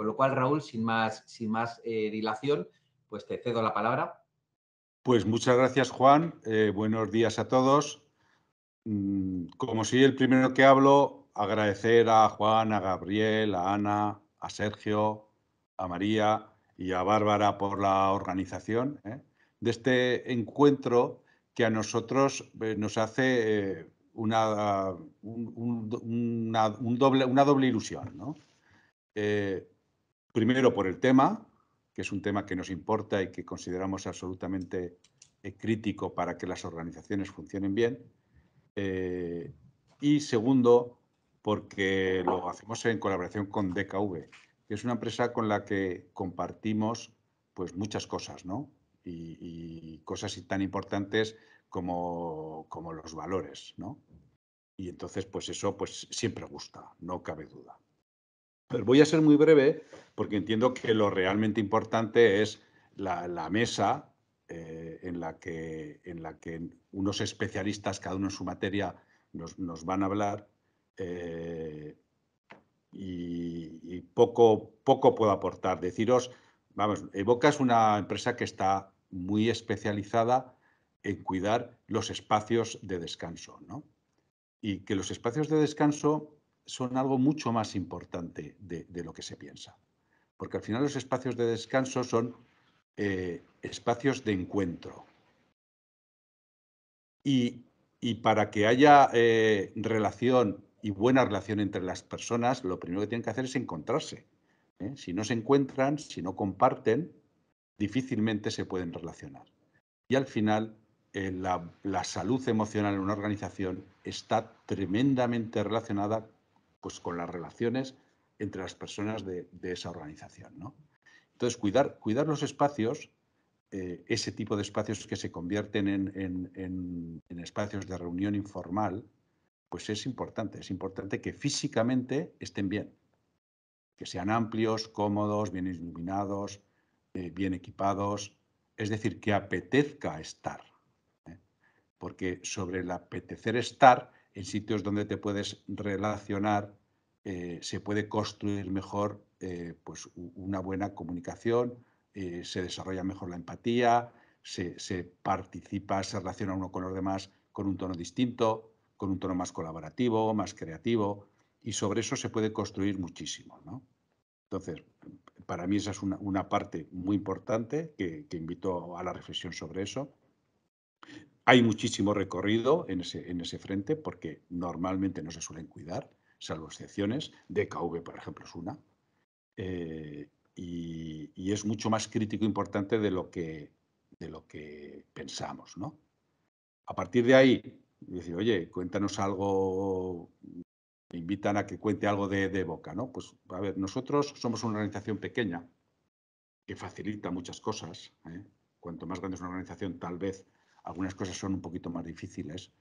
Con lo cual, Raúl, sin más, sin más eh, dilación, pues te cedo la palabra. Pues muchas gracias, Juan. Eh, buenos días a todos. Mm, como soy el primero que hablo, agradecer a Juan, a Gabriel, a Ana, a Sergio, a María y a Bárbara por la organización ¿eh? de este encuentro que a nosotros nos hace una, doble, una doble ilusión. ¿no? Primero por el tema, que es un tema que nos importa y que consideramos absolutamente eh, crítico para que las organizaciones funcionen bien. Eh, y segundo, porque lo hacemos en colaboración con DKV, que es una empresa con la que compartimos pues, muchas cosas, ¿no? Y, y cosas tan importantes como, como los valores, ¿no? Y entonces, pues eso pues, siempre gusta, no cabe duda. Pero voy a ser muy breve porque entiendo que lo realmente importante es la, mesa eh, en, la que, en la que unos especialistas, cada uno en su materia, nos, van a hablar. Eh, y, poco, poco puedo aportar. Deciros, vamos, Evoca es una empresa que está muy especializada en cuidar los espacios de descanso, Y que los espacios de descanso son algo mucho más importante de, lo que se piensa. Porque al final los espacios de descanso son eh, espacios de encuentro. Y, para que haya eh, relación y buena relación entre las personas, lo primero que tienen que hacer es encontrarse. ¿eh? Si no se encuentran, si no comparten, difícilmente se pueden relacionar. Y al final, la, la, salud emocional en una organización está tremendamente relacionada pues, con las relaciones entre las personas de, esa organización. ¿no? Entonces, cuidar, cuidar los espacios, eh, ese tipo de espacios que se convierten en, en, espacios de reunión informal, pues es importante. Es importante que físicamente estén bien, que sean amplios, cómodos, bien iluminados, eh, bien equipados, es decir, que apetezca estar. ¿eh? Porque sobre el apetecer estar en sitios donde te puedes relacionar, eh, se puede construir mejor eh, pues, una buena comunicación, eh, se desarrolla mejor la empatía, se, participa, se relaciona uno con los demás con un tono distinto, con un tono más colaborativo, más creativo, y sobre eso se puede construir muchísimo. Entonces, para mí esa es una, parte muy importante que invito a la reflexión sobre eso. Hay muchísimo recorrido en ese, frente porque normalmente no se suelen cuidar, salvo excepciones. DKV, por ejemplo, es una. Eh, y, es mucho más crítico e importante de lo que, de lo que pensamos. A partir de ahí, decir, oye, cuéntanos algo, me invitan a que cuente algo de, Boca, ¿no? Pues, a ver, nosotros somos una organización pequeña que facilita muchas cosas. ¿eh? Cuanto más grande es una organización, tal vez algunas cosas son un poquito más difíciles,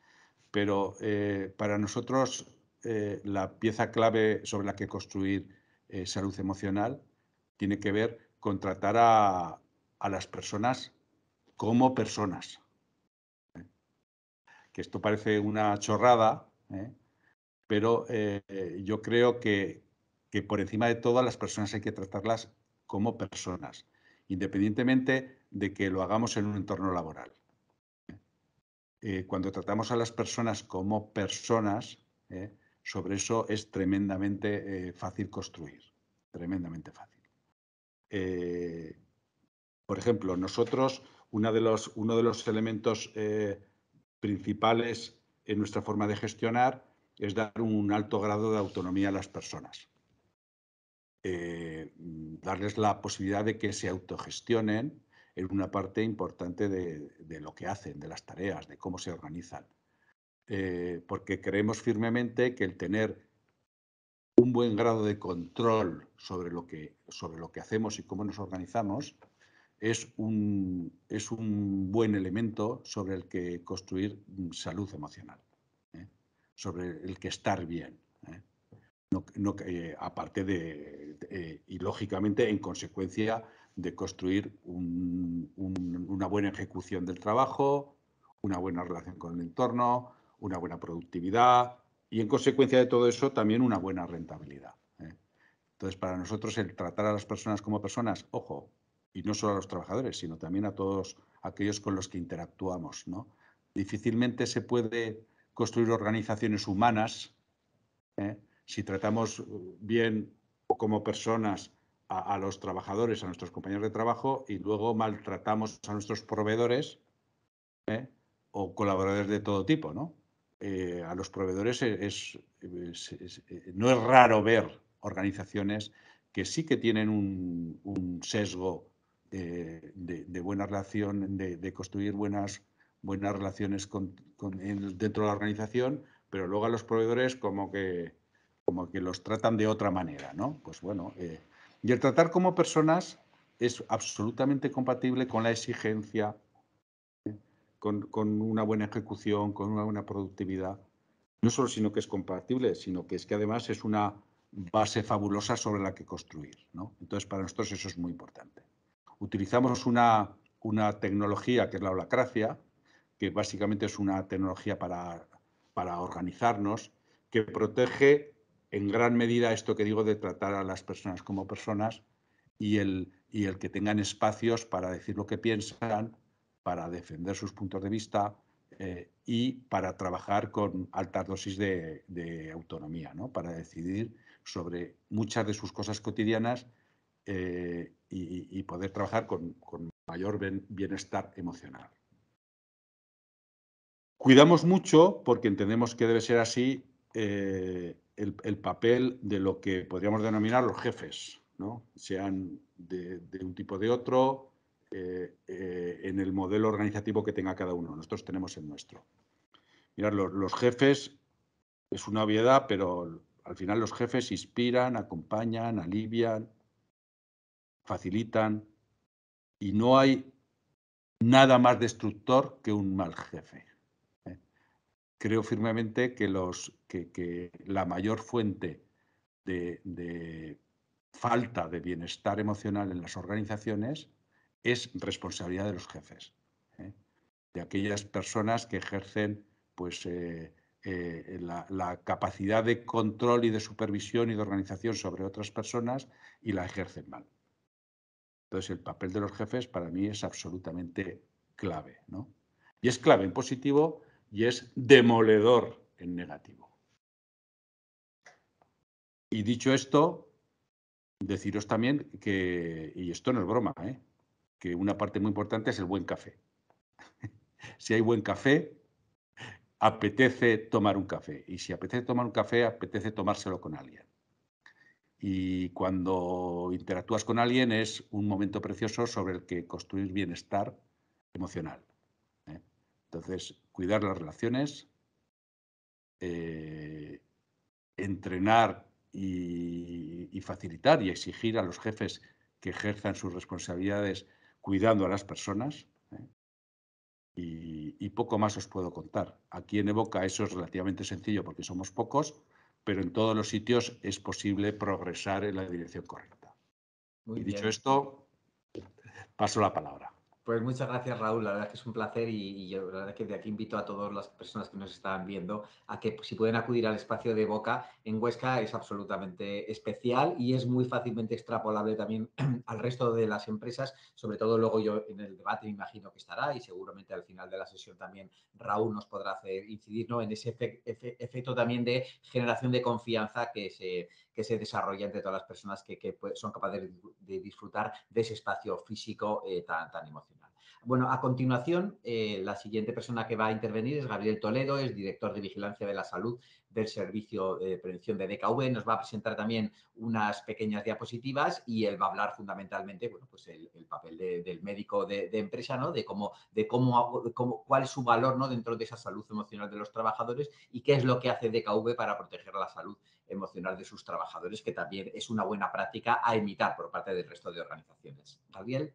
pero eh, para nosotros eh, la pieza clave sobre la que construir eh, salud emocional tiene que ver con tratar a, las personas como personas. Que esto parece una chorrada, pero yo creo que, que por encima de todo a las personas hay que tratarlas como personas, independientemente de que lo hagamos en un entorno laboral. Eh, cuando tratamos a las personas como personas, eh, sobre eso es tremendamente eh, fácil construir, tremendamente fácil. por ejemplo, nosotros, uno de los elementos principales en nuestra forma de gestionar es dar un alto grado de autonomía a las personas. darles la posibilidad de que se autogestionen, en una parte importante de, lo que hacen, de las tareas, de cómo se organizan. Eh, porque creemos firmemente que el tener un buen grado de control sobre lo que, sobre lo que hacemos y cómo nos organizamos es un, buen elemento sobre el que construir mm, salud emocional, ¿eh? sobre el que estar bien. ¿eh? aparte de, y lógicamente en consecuencia de construir una buena ejecución del trabajo, una buena relación con el entorno, una buena productividad y, en consecuencia de todo eso, también una buena rentabilidad. ¿eh? Entonces, para nosotros el tratar a las personas como personas, ojo, y no solo a los trabajadores, sino también a todos aquellos con los que interactuamos. ¿no? Difícilmente se puede construir organizaciones humanas ¿eh? si tratamos bien como personas a, los trabajadores, a nuestros compañeros de trabajo y luego maltratamos a nuestros proveedores ¿eh? o colaboradores de todo tipo, eh, a los proveedores es, eh, no es raro ver organizaciones que sí que tienen un, sesgo de, buena relación, de, construir buenas, buenas relaciones dentro de la organización, pero luego a los proveedores como que, como que los tratan de otra manera, ¿no? Pues bueno, y el tratar como personas es absolutamente compatible con la exigencia, con, una buena ejecución, con una buena productividad. No solo sino que es compatible, sino que es que además es una base fabulosa sobre la que construir. Entonces, para nosotros eso es muy importante. Utilizamos una, una tecnología que es la holacracia, que básicamente es una tecnología para, para organizarnos, que protege en gran medida esto que digo de tratar a las personas como personas y el, que tengan espacios para decir lo que piensan, para defender sus puntos de vista eh, y para trabajar con altas dosis de, autonomía, para decidir sobre muchas de sus cosas cotidianas eh, y, poder trabajar con, mayor bienestar emocional. Cuidamos mucho, porque entendemos que debe ser así, eh, el, papel de lo que podríamos denominar los jefes, ¿no? sean de, un tipo o de otro, eh, eh, en el modelo organizativo que tenga cada uno. Nosotros tenemos el nuestro. Mirar los jefes es una obviedad, pero al final los jefes inspiran, acompañan, alivian, facilitan y no hay nada más destructor que un mal jefe ¿eh? creo firmemente que los que, la mayor fuente de, falta de bienestar emocional en las organizaciones es responsabilidad de los jefes, ¿eh? de aquellas personas que ejercen pues, eh, eh, la, capacidad de control y de supervisión y de organización sobre otras personas y la ejercen mal. Entonces, el papel de los jefes para mí es absolutamente clave. ¿no? Y es clave en positivo y es demoledor en negativo. Y dicho esto, deciros también que, y esto no es broma, ¿eh? que una parte muy importante es el buen café. si hay buen café, apetece tomar un café. Y si apetece tomar un café, apetece tomárselo con alguien. Y cuando interactúas con alguien es un momento precioso sobre el que construir bienestar emocional. ¿eh? Entonces, cuidar las relaciones, eh, entrenar y, facilitar y exigir a los jefes que ejerzan sus responsabilidades cuidando a las personas. ¿eh? Y, poco más os puedo contar. Aquí en Evoca eso es relativamente sencillo porque somos pocos, pero en todos los sitios es posible progresar en la dirección correcta. y dicho esto, paso la palabra. Pues muchas gracias, Raúl. La verdad es que es un placer y, yo, la verdad que de aquí invito a todas las personas que nos están viendo a que pues, si pueden acudir al espacio de Boca en Huesca es absolutamente especial y es muy fácilmente extrapolable también al resto de las empresas, sobre todo luego yo en el debate me imagino que estará y seguramente al final de la sesión también Raúl nos podrá hacer incidir en ese efecto también de generación de confianza que se, que se desarrolla entre todas las personas que, pues, son capaces de, disfrutar de ese espacio físico eh, tan, tan emocionante. Bueno, a continuación, eh, la siguiente persona que va a intervenir es Gabriel Toledo, es director de Vigilancia de la Salud del Servicio de Prevención de DKV. Nos va a presentar también unas pequeñas diapositivas y él va a hablar fundamentalmente, bueno, pues el, papel del médico de, empresa, ¿no? De cómo, de cómo, cuál es su valor, ¿no? Dentro de esa salud emocional de los trabajadores y qué es lo que hace DKV para proteger la salud emocional de sus trabajadores, que también es una buena práctica a imitar por parte del resto de organizaciones. Gabriel.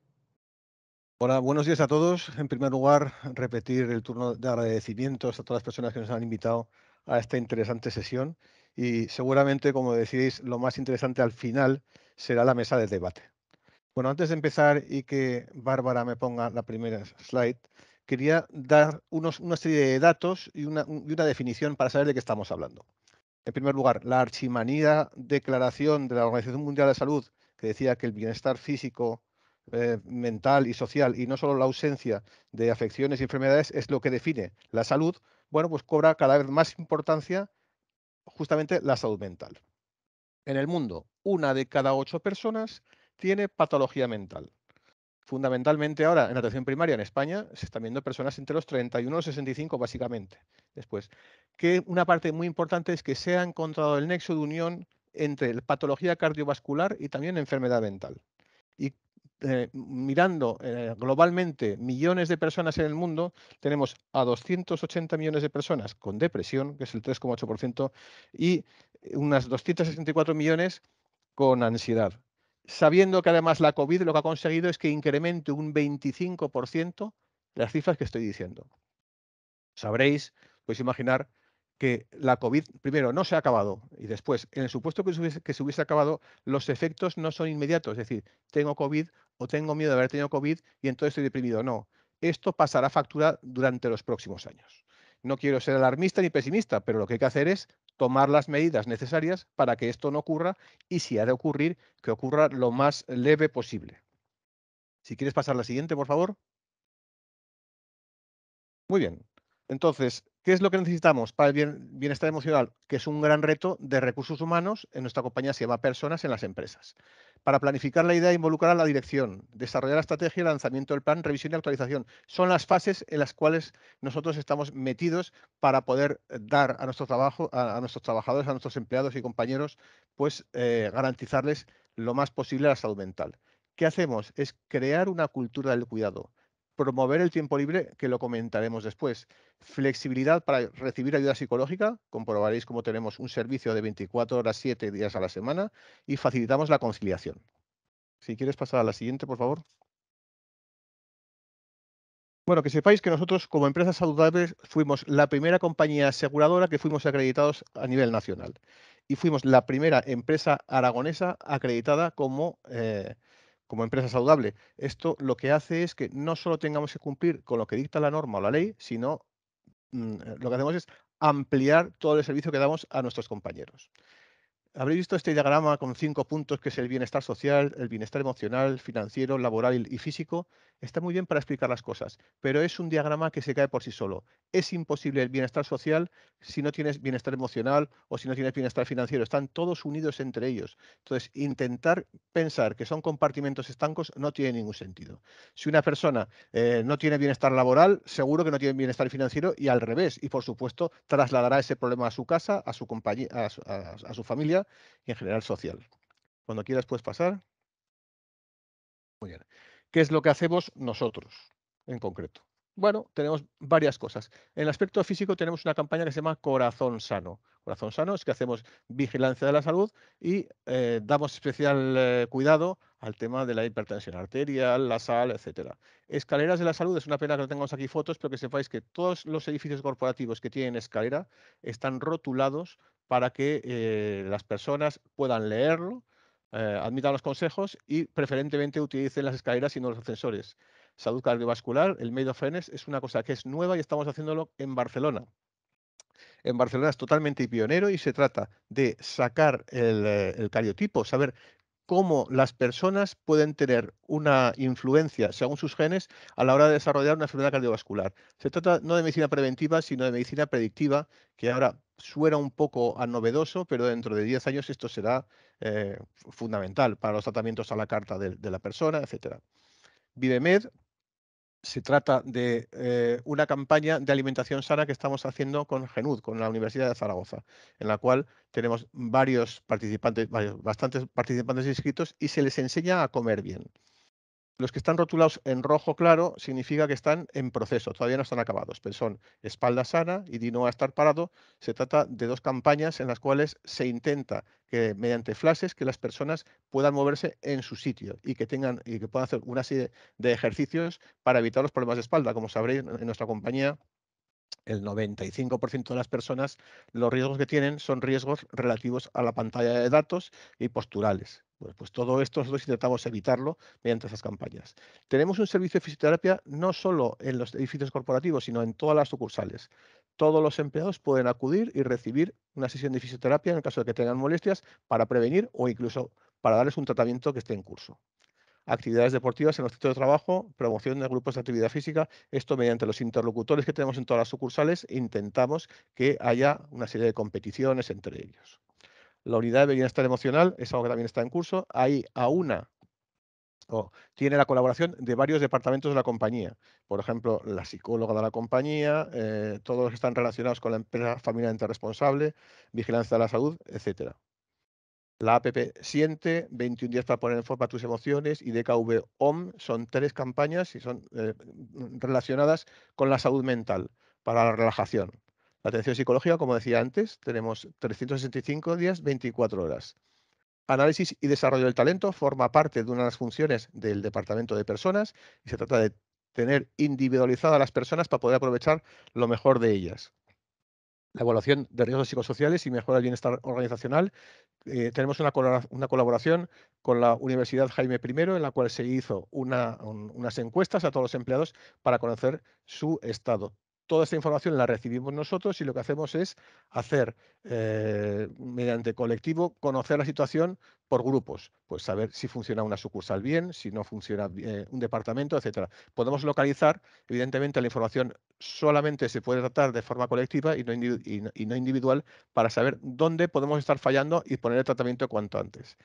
Hola, buenos días a todos. En primer lugar, repetir el turno de agradecimientos a todas las personas que nos han invitado a esta interesante sesión y seguramente, como decís, lo más interesante al final será la mesa de debate. Bueno, antes de empezar y que Bárbara me ponga la primera slide, quería dar una serie de datos y una, definición para saber de qué estamos hablando. En primer lugar, la archimanía declaración de la Organización Mundial de Salud que decía que el bienestar físico eh, mental y social y no solo la ausencia de afecciones y enfermedades es lo que define la salud, bueno, pues cobra cada vez más importancia justamente la salud mental. En el mundo, una de cada ocho personas tiene patología mental. Fundamentalmente ahora en atención primaria en España se están viendo personas entre los 31 y los 65 básicamente. Después, que una parte muy importante es que se ha encontrado el nexo de unión entre patología cardiovascular y también enfermedad mental. Y eh, mirando eh, globalmente millones de personas en el mundo, tenemos a 280 millones de personas con depresión, que es el 3,8%, y unas 264 millones con ansiedad. Sabiendo que además la COVID lo que ha conseguido es que incremente un 25% las cifras que estoy diciendo. Sabréis, podéis imaginar que la COVID, primero, no se ha acabado y después, en el supuesto que se, hubiese, acabado, los efectos no son inmediatos. Es decir, tengo COVID o tengo miedo de haber tenido COVID y entonces estoy deprimido. No, esto pasará factura durante los próximos años. No quiero ser alarmista ni pesimista, pero lo que hay que hacer es tomar las medidas necesarias para que esto no ocurra y si ha de ocurrir, que ocurra lo más leve posible. Si quieres pasar a la siguiente, por favor. Muy bien. Entonces, ¿Qué es lo que necesitamos para el bienestar emocional? Que es un gran reto de recursos humanos. En nuestra compañía se llama personas en las empresas. Para planificar la idea, involucrar a la dirección, desarrollar la estrategia, el lanzamiento del plan, revisión y actualización. Son las fases en las cuales nosotros estamos metidos para poder eh, dar a, nuestros trabajadores, a nuestros empleados y compañeros, pues eh, garantizarles lo más posible la salud mental. ¿Qué hacemos? Es crear una cultura del cuidado promover el tiempo libre, que lo comentaremos después. Flexibilidad para recibir ayuda psicológica, comprobaréis cómo tenemos un servicio de 24 horas, 7 días a la semana, y facilitamos la conciliación. Si quieres pasar a la siguiente, por favor. Bueno, que sepáis que nosotros como empresas saludables fuimos la primera compañía aseguradora que fuimos acreditados a nivel nacional y fuimos la primera empresa aragonesa acreditada como eh, como empresa saludable. Esto lo que hace es que no solo tengamos que cumplir con lo que dicta la norma o la ley, sino mm, lo que hacemos es ampliar todo el servicio que damos a nuestros compañeros. Habréis visto este diagrama con cinco puntos, que es el bienestar social, el bienestar emocional, financiero, laboral y físico. Está muy bien para explicar las cosas, pero es un diagrama que se cae por sí solo. Es imposible el bienestar social si no tienes bienestar emocional o si no tienes bienestar financiero. Están todos unidos entre ellos. Entonces, intentar pensar que son compartimentos estancos no tiene ningún sentido. Si una persona eh, no tiene bienestar laboral, seguro que no tiene bienestar financiero y al revés. Y, por supuesto, trasladará ese problema a su casa, a su, a su familia y en general social. Cuando quieras puedes pasar. Muy bien. ¿Qué es lo que hacemos nosotros en concreto? Bueno, tenemos varias cosas. En el aspecto físico tenemos una campaña que se llama Corazón Sano. Corazón Sano es que hacemos vigilancia de la salud y eh, damos especial eh, cuidado al tema de la hipertensión arterial, la sal, etc. Escaleras de la salud, es una pena que no tengamos aquí fotos, pero que sepáis que todos los edificios corporativos que tienen escalera están rotulados para que eh, las personas puedan leerlo, eh, admitan los consejos y preferentemente utilicen las escaleras y no los ascensores. Salud cardiovascular, el Made of es una cosa que es nueva y estamos haciéndolo en Barcelona. En Barcelona es totalmente pionero y se trata de sacar el, eh, el cariotipo, saber cómo las personas pueden tener una influencia según sus genes a la hora de desarrollar una enfermedad cardiovascular. Se trata no de medicina preventiva, sino de medicina predictiva, que ahora suena un poco a novedoso, pero dentro de 10 años esto será eh, fundamental para los tratamientos a la carta de, la persona, etc. Vivemed se trata de eh, una campaña de alimentación sana que estamos haciendo con Genud, con la Universidad de Zaragoza, en la cual tenemos varios participantes, bastantes participantes inscritos y se les enseña a comer bien. Los que están rotulados en rojo claro significa que están en proceso, todavía no están acabados, pero son espalda sana y Dino a estar parado. Se trata de dos campañas en las cuales se intenta que mediante flashes que las personas puedan moverse en su sitio y que tengan y que puedan hacer una serie de ejercicios para evitar los problemas de espalda. Como sabréis, en nuestra compañía el 95% de las personas, los riesgos que tienen son riesgos relativos a la pantalla de datos y posturales. Pues, todo esto nosotros intentamos evitarlo mediante esas campañas. Tenemos un servicio de fisioterapia no solo en los edificios corporativos, sino en todas las sucursales. Todos los empleados pueden acudir y recibir una sesión de fisioterapia en caso de que tengan molestias para prevenir o incluso para darles un tratamiento que esté en curso actividades deportivas en los centros de trabajo, promoción de grupos de actividad física. Esto mediante los interlocutores que tenemos en todas las sucursales intentamos que haya una serie de competiciones entre ellos. La unidad de bienestar emocional es algo que también está en curso. Hay a una o tiene la colaboración de varios departamentos de la compañía. Por ejemplo, la psicóloga de la compañía, eh, todos los que están relacionados con la empresa familiarmente responsable, vigilancia de la salud, etcétera. La app Siente, 21 días para poner en forma tus emociones y DKV OM son tres campañas y son eh, relacionadas con la salud mental para la relajación. La atención psicológica, como decía antes, tenemos 365 días, 24 horas. Análisis y desarrollo del talento forma parte de una de las funciones del departamento de personas y se trata de tener individualizadas las personas para poder aprovechar lo mejor de ellas la evaluación de riesgos psicosociales y mejora del bienestar organizacional. Eh, tenemos una, una, colaboración con la Universidad Jaime I, en la cual se hizo unas encuestas a todos los empleados para conocer su estado toda esta información la recibimos nosotros y lo que hacemos es hacer, eh, mediante colectivo, conocer la situación por grupos. Pues saber si funciona una sucursal bien, si no funciona eh, un departamento, etcétera. Podemos localizar, evidentemente, la información solamente se puede tratar de forma colectiva y no individual para saber dónde podemos estar fallando y poner el tratamiento cuanto antes.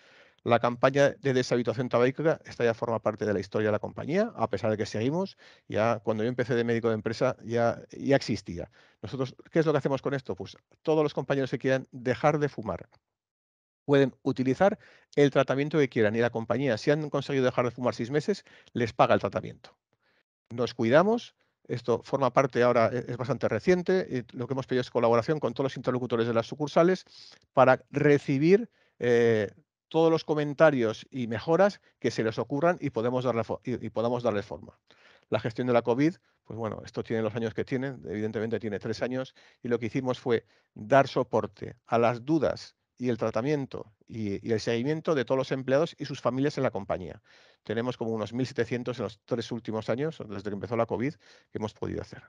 La campaña de deshabitación tabáquica, esta ya forma parte de la historia de la compañía, a pesar de que seguimos, ya cuando yo empecé de médico de empresa ya, ya existía. Nosotros, ¿qué es lo que hacemos con esto? Pues todos los compañeros que quieran dejar de fumar, pueden utilizar el tratamiento que quieran y la compañía, si han conseguido dejar de fumar seis meses, les paga el tratamiento. Nos cuidamos, esto forma parte ahora, e-, es bastante reciente, y lo que hemos pedido es colaboración con todos los interlocutores de las sucursales para recibir eh, todos los comentarios y mejoras que se les ocurran y, podamos darle y, podamos forma. La gestión de la COVID, pues bueno, esto tiene los años que tiene, evidentemente tiene tres años, y lo que hicimos fue dar soporte a las dudas y el tratamiento y, y, el seguimiento de todos los empleados y sus familias en la compañía. Tenemos como unos 1.700 en los tres últimos años, desde que empezó la COVID, que hemos podido hacer.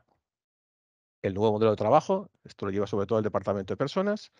El nuevo modelo de trabajo, esto lo lleva sobre todo el departamento de personas,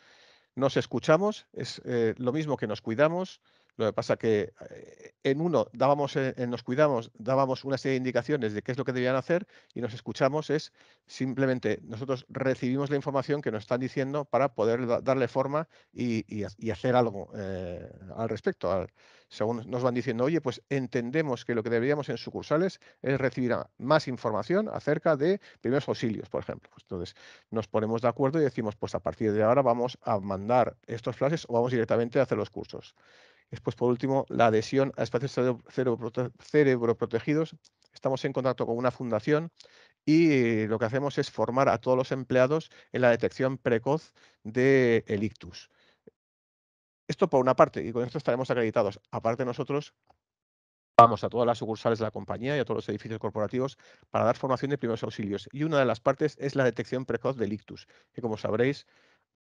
nos escuchamos, es eh, lo mismo que nos cuidamos, lo que pasa que eh, en uno dábamos, eh, en nos cuidamos, dábamos una serie de indicaciones de qué es lo que debían hacer y nos escuchamos es simplemente nosotros recibimos la información que nos están diciendo para poder darle forma y, hacer algo eh, al respecto. según nos van diciendo, oye, pues entendemos que lo que deberíamos en sucursales es recibir más información acerca de primeros auxilios, por ejemplo. Pues entonces nos ponemos de acuerdo y decimos, pues a partir de ahora vamos a mandar estos flashes o vamos directamente a hacer los cursos. Después, por último, la adhesión a espacios cerebroprotegidos. Estamos en contacto con una fundación y eh, lo que hacemos es formar a todos los empleados en la detección precoz del de ictus. Esto por una parte, y con esto estaremos acreditados. Aparte nosotros vamos a todas las sucursales de la compañía y a todos los edificios corporativos para dar formación de primeros auxilios. Y una de las partes es la detección precoz del ictus, que como sabréis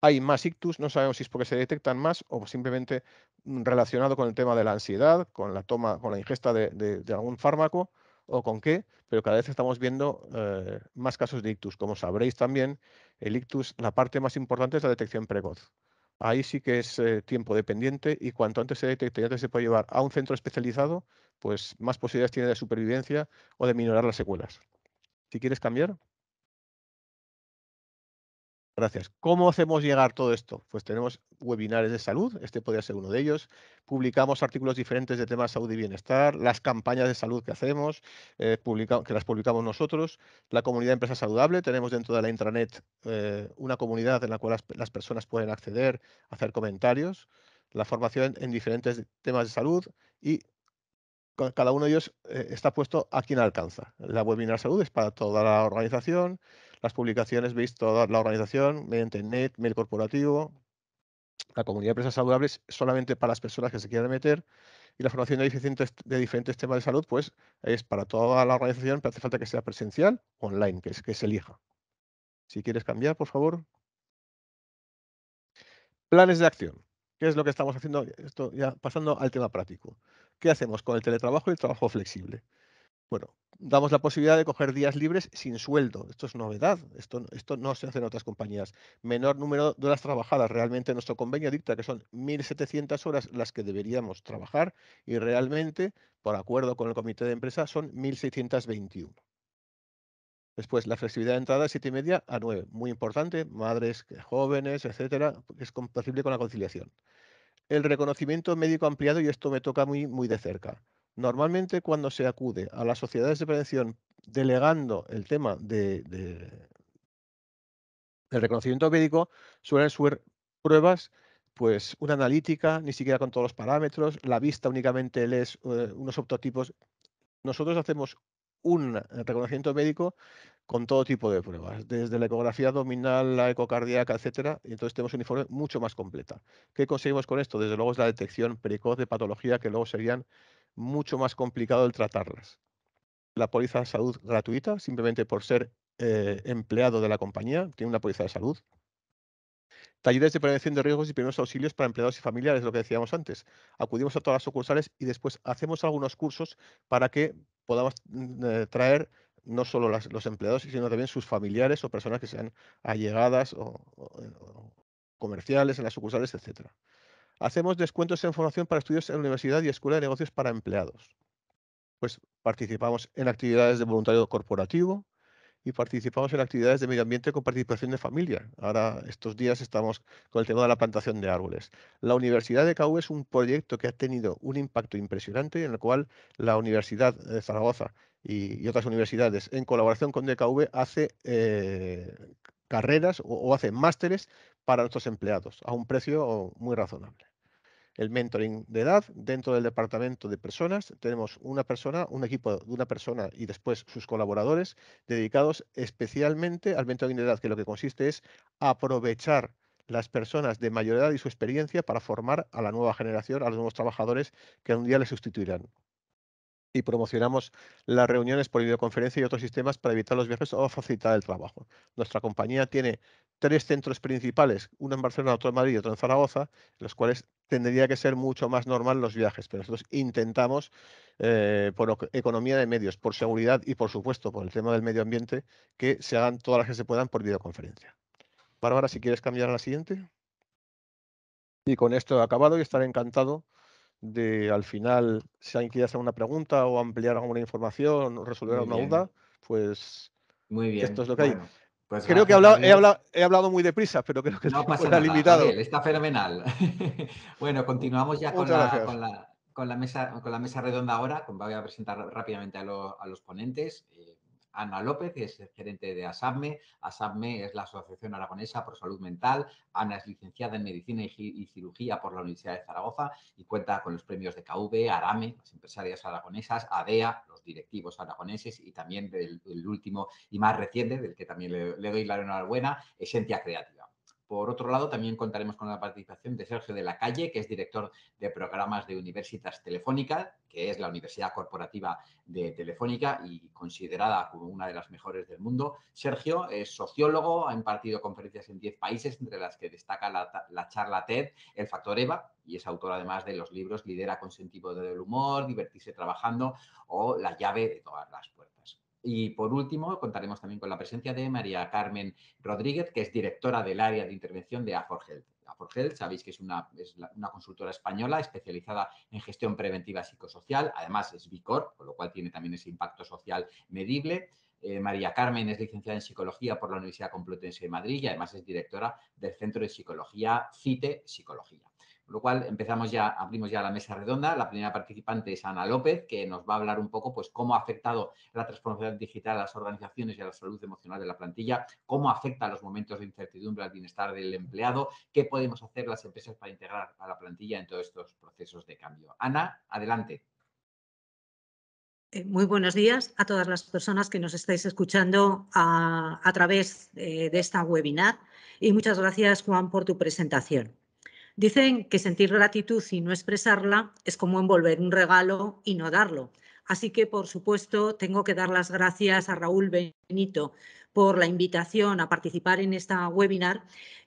hay más ictus, no sabemos si es porque se detectan más o simplemente mm, relacionado con el tema de la ansiedad, con la toma, con la ingesta de, algún fármaco o con qué, pero cada vez estamos viendo eh, más casos de ictus. Como sabréis también, el ictus, la parte más importante es la detección precoz. Ahí sí que es eh, tiempo dependiente y cuanto antes se detecte y antes se puede llevar a un centro especializado, pues más posibilidades tiene de supervivencia o de minorar las secuelas. Si quieres cambiar. Gracias. ¿Cómo hacemos llegar todo esto? Pues tenemos webinares de salud, este podría ser uno de ellos. Publicamos artículos diferentes de temas salud y bienestar, las campañas de salud que hacemos, eh, que las publicamos nosotros, la comunidad de empresa saludable, tenemos dentro de la intranet eh, una comunidad en la cual las, personas pueden acceder, hacer comentarios, la formación en diferentes temas de salud y cada uno de ellos eh, está puesto a quien alcanza. La webinar salud es para toda la organización, las publicaciones, veis toda la organización mediante net, mail corporativo, la comunidad de empresas saludables solamente para las personas que se quieran meter y la formación de diferentes, de diferentes temas de salud, pues es para toda la organización, pero hace falta que sea presencial o online, que, es, que se elija. Si quieres cambiar, por favor. Planes de acción. ¿Qué es lo que estamos haciendo? Esto ya pasando al tema práctico. ¿Qué hacemos con el teletrabajo y el trabajo flexible? Bueno, damos la posibilidad de coger días libres sin sueldo. Esto es novedad, esto, esto no se hace en otras compañías. Menor número de horas trabajadas. Realmente nuestro convenio dicta que son 1.700 horas las que deberíamos trabajar y realmente, por acuerdo con el comité de empresa, son 1.621. Después, la flexibilidad de entrada de siete y media a 9. Muy importante, madres jóvenes, etcétera, es compatible con la conciliación. El reconocimiento médico ampliado, y esto me toca muy, muy de cerca. Normalmente cuando se acude a las sociedades de prevención delegando el tema de, reconocimiento médico suelen subir pruebas, pues una analítica, ni siquiera con todos los parámetros, la vista únicamente les eh, unos optotipos. Nosotros hacemos un reconocimiento médico con todo tipo de pruebas, desde la ecografía abdominal, la ecocardiaca, etcétera, y entonces tenemos un informe mucho más completo ¿Qué conseguimos con esto? Desde luego es la detección precoz de patología que luego serían mucho más complicado el tratarlas. La póliza de salud gratuita, simplemente por ser eh, empleado de la compañía, tiene una póliza de salud. Talleres de prevención de riesgos y primeros auxilios para empleados y familiares, lo que decíamos antes. Acudimos a todas las sucursales y después hacemos algunos cursos para que podamos mm, eh, traer no solo los empleados, sino también sus familiares o personas que sean allegadas o, comerciales en las sucursales, etc. Hacemos descuentos en formación para estudios en la universidad y escuela de negocios para empleados. Pues participamos en actividades de voluntariado corporativo, y participamos en actividades de medio ambiente con participación de familia. Ahora, estos días estamos con el tema de la plantación de árboles. La Universidad de KV es un proyecto que ha tenido un impacto impresionante en el cual la Universidad de Zaragoza y, otras universidades, en colaboración con DKV, hace eh, carreras o, o hace másteres para nuestros empleados a un precio muy razonable el mentoring de edad. Dentro del departamento de personas tenemos una persona, un equipo de una persona y después sus colaboradores dedicados especialmente al mentoring de edad, que lo que consiste es aprovechar las personas de mayor edad y su experiencia para formar a la nueva generación, a los nuevos trabajadores que un día les sustituirán y promocionamos las reuniones por videoconferencia y otros sistemas para evitar los viajes o facilitar el trabajo. Nuestra compañía tiene tres centros principales, uno en Barcelona, otro en Madrid y otro en Zaragoza, los cuales tendría que ser mucho más normal los viajes, pero nosotros intentamos, eh, por economía de medios, por seguridad y por supuesto por el tema del medio ambiente, que se hagan todas las que se puedan por videoconferencia. Bárbara, si quieres cambiar a la siguiente. Y con esto he acabado y estaré encantado de, al final, si alguien quiere hacer una pregunta o ampliar alguna información o resolver alguna duda, pues Muy bien. esto es lo que hay. Pues creo que he hablado, muy deprisa, pero creo que está limitado. está fenomenal. bueno, continuamos ya con la, mesa, con la mesa redonda ahora. Voy a presentar rápidamente a, los ponentes. Eh, Ana López es el gerente de ASAMME. ASAMME es la Asociación Aragonesa por Salud Mental. Ana es licenciada en Medicina y Cirugía por la Universidad de Zaragoza y cuenta con los premios de KV, ARAME, las empresarias aragonesas, ADEA, e los directivos aragoneses y también del, último y más reciente, del que también le, le doy la enhorabuena, Esencia Creativa. Por otro lado, también contaremos con la participación de Sergio de la Calle, que es director de programas de Universitas Telefónica, que es la universidad corporativa de Telefónica y considerada como una de las mejores del mundo. Sergio es sociólogo, ha impartido conferencias en 10 países, entre las que destaca la, charla TED, El Factor EVA, y es autor además de los libros Lidera con sentido del humor, Divertirse trabajando o La llave de todas las puertas. Y por último, contaremos también con la presencia de María Carmen Rodríguez, que es directora del área de intervención de 4 Health, sabéis que es una, es una consultora española especializada en gestión preventiva psicosocial, además es Bicor, con lo cual tiene también ese impacto social medible. Eh, María Carmen es licenciada en Psicología por la Universidad Complutense de Madrid y además es directora del Centro de Psicología CITE Psicología lo cual empezamos ya, abrimos ya la mesa redonda. La primera participante es Ana López, que nos va a hablar un poco pues cómo ha afectado la transformación digital a las organizaciones y a la salud emocional de la plantilla, cómo afecta a los momentos de incertidumbre al bienestar del empleado, qué podemos hacer las empresas para integrar a la plantilla en todos estos procesos de cambio. Ana, adelante. Eh, muy buenos días a todas las personas que nos estáis escuchando a, través de, eh, de esta webinar y muchas gracias Juan por tu presentación. Dicen que sentir gratitud y no expresarla es como envolver un regalo y no darlo. Así que, por supuesto, tengo que dar las gracias a Raúl Benito por la invitación a participar en esta webinar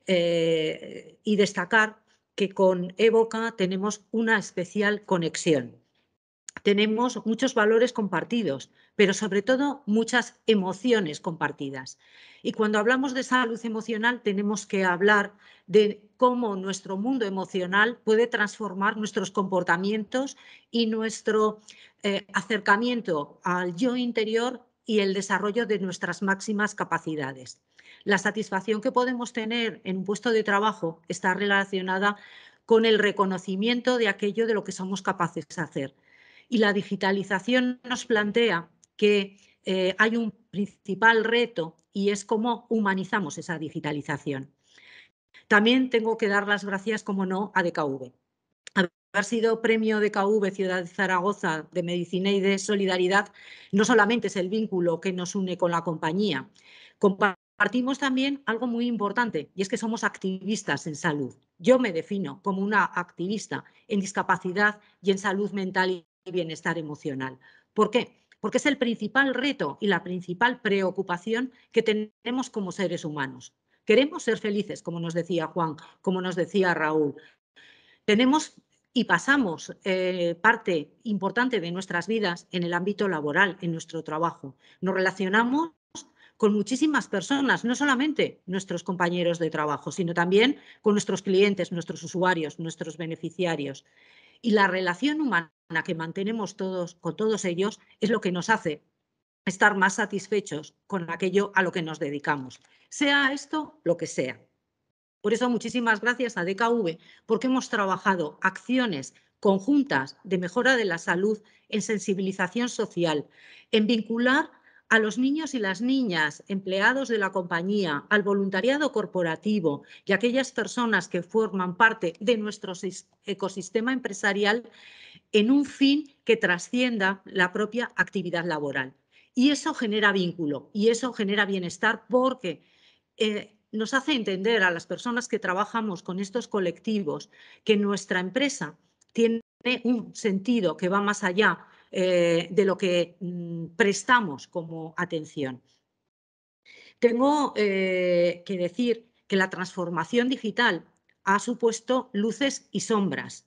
eh, y destacar que con Evoca tenemos una especial conexión tenemos muchos valores compartidos, pero sobre todo muchas emociones compartidas. Y cuando hablamos de salud emocional tenemos que hablar de cómo nuestro mundo emocional puede transformar nuestros comportamientos y nuestro eh, acercamiento al yo interior y el desarrollo de nuestras máximas capacidades. La satisfacción que podemos tener en un puesto de trabajo está relacionada con el reconocimiento de aquello de lo que somos capaces de hacer y la digitalización nos plantea que eh, hay un principal reto y es cómo humanizamos esa digitalización. También tengo que dar las gracias, como no, a DKV. Haber sido premio DKV Ciudad de Zaragoza de Medicina y de Solidaridad no solamente es el vínculo que nos une con la compañía, compartimos también algo muy importante y es que somos activistas en salud. Yo me defino como una activista en discapacidad y en salud mental y bienestar emocional. ¿Por qué? Porque es el principal reto y la principal preocupación que tenemos como seres humanos. Queremos ser felices, como nos decía Juan, como nos decía Raúl. Tenemos y pasamos eh, parte importante de nuestras vidas en el ámbito laboral, en nuestro trabajo. Nos relacionamos con muchísimas personas, no solamente nuestros compañeros de trabajo, sino también con nuestros clientes, nuestros usuarios, nuestros beneficiarios. Y la relación humana que mantenemos todos con todos ellos es lo que nos hace estar más satisfechos con aquello a lo que nos dedicamos, sea esto lo que sea. Por eso muchísimas gracias a DKV, porque hemos trabajado acciones conjuntas de mejora de la salud, en sensibilización social, en vincular a los niños y las niñas, empleados de la compañía, al voluntariado corporativo y aquellas personas que forman parte de nuestro ecosistema empresarial en un fin que trascienda la propia actividad laboral. Y eso genera vínculo y eso genera bienestar porque eh, nos hace entender a las personas que trabajamos con estos colectivos que nuestra empresa tiene un sentido que va más allá eh, de lo que mm, prestamos como atención. Tengo eh, que decir que la transformación digital ha supuesto luces y sombras.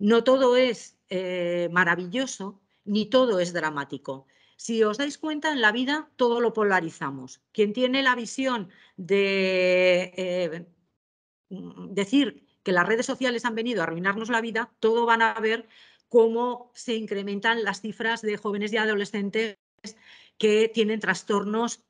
No todo es eh, maravilloso ni todo es dramático. Si os dais cuenta, en la vida todo lo polarizamos. Quien tiene la visión de eh, mm, decir que las redes sociales han venido a arruinarnos la vida, todo van a ver cómo se incrementan las cifras de jóvenes y adolescentes que tienen trastornos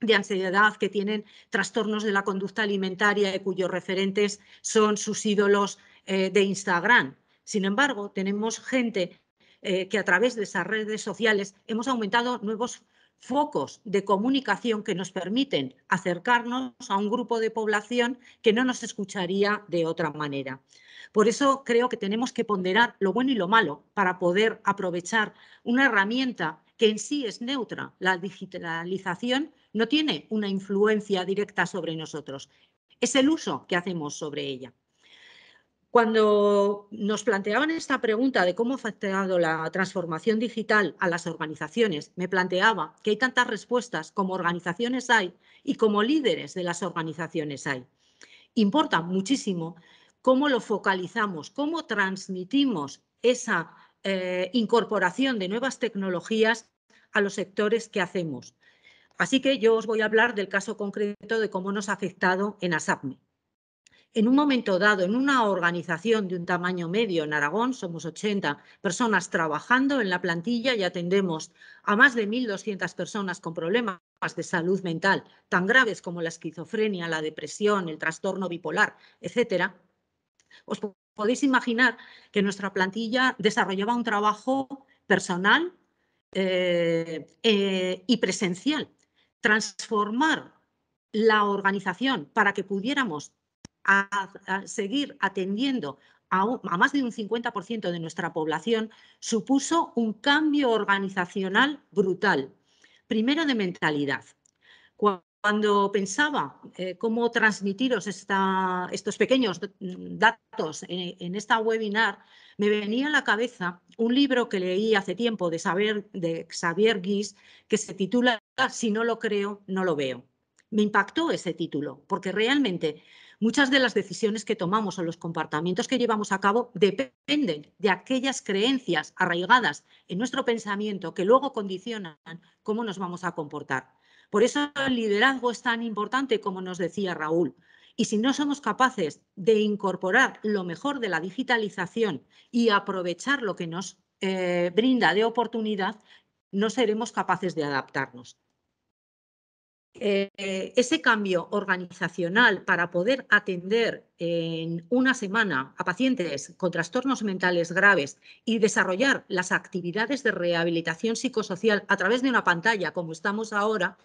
de ansiedad, que tienen trastornos de la conducta alimentaria y cuyos referentes son sus ídolos eh, de Instagram. Sin embargo, tenemos gente eh, que a través de esas redes sociales hemos aumentado nuevos focos de comunicación que nos permiten acercarnos a un grupo de población que no nos escucharía de otra manera. Por eso creo que tenemos que ponderar lo bueno y lo malo para poder aprovechar una herramienta que en sí es neutra. La digitalización no tiene una influencia directa sobre nosotros, es el uso que hacemos sobre ella. Cuando nos planteaban esta pregunta de cómo ha afectado la transformación digital a las organizaciones, me planteaba que hay tantas respuestas como organizaciones hay y como líderes de las organizaciones hay. Importa muchísimo cómo lo focalizamos, cómo transmitimos esa eh, incorporación de nuevas tecnologías a los sectores que hacemos. Así que yo os voy a hablar del caso concreto de cómo nos ha afectado en ASAPME en un momento dado, en una organización de un tamaño medio en Aragón, somos 80 personas trabajando en la plantilla y atendemos a más de 1.200 personas con problemas de salud mental tan graves como la esquizofrenia, la depresión, el trastorno bipolar, etcétera. Os podéis imaginar que nuestra plantilla desarrollaba un trabajo personal eh, eh, y presencial. Transformar la organización para que pudiéramos a, seguir atendiendo a, más de un 50% de nuestra población supuso un cambio organizacional brutal. Primero de mentalidad. Cuando pensaba eh, cómo transmitiros esta, estos pequeños mm, datos en, esta webinar, me venía a la cabeza un libro que leí hace tiempo de, de Xavier Guis que se titula Si no lo creo, no lo veo. Me impactó ese título porque realmente Muchas de las decisiones que tomamos o los comportamientos que llevamos a cabo dependen de aquellas creencias arraigadas en nuestro pensamiento que luego condicionan cómo nos vamos a comportar. Por eso el liderazgo es tan importante como nos decía Raúl. Y si no somos capaces de incorporar lo mejor de la digitalización y aprovechar lo que nos eh, brinda de oportunidad, no seremos capaces de adaptarnos. Eh, eh, ese cambio organizacional para poder atender en una semana a pacientes con trastornos mentales graves y desarrollar las actividades de rehabilitación psicosocial a través de una pantalla como estamos ahora,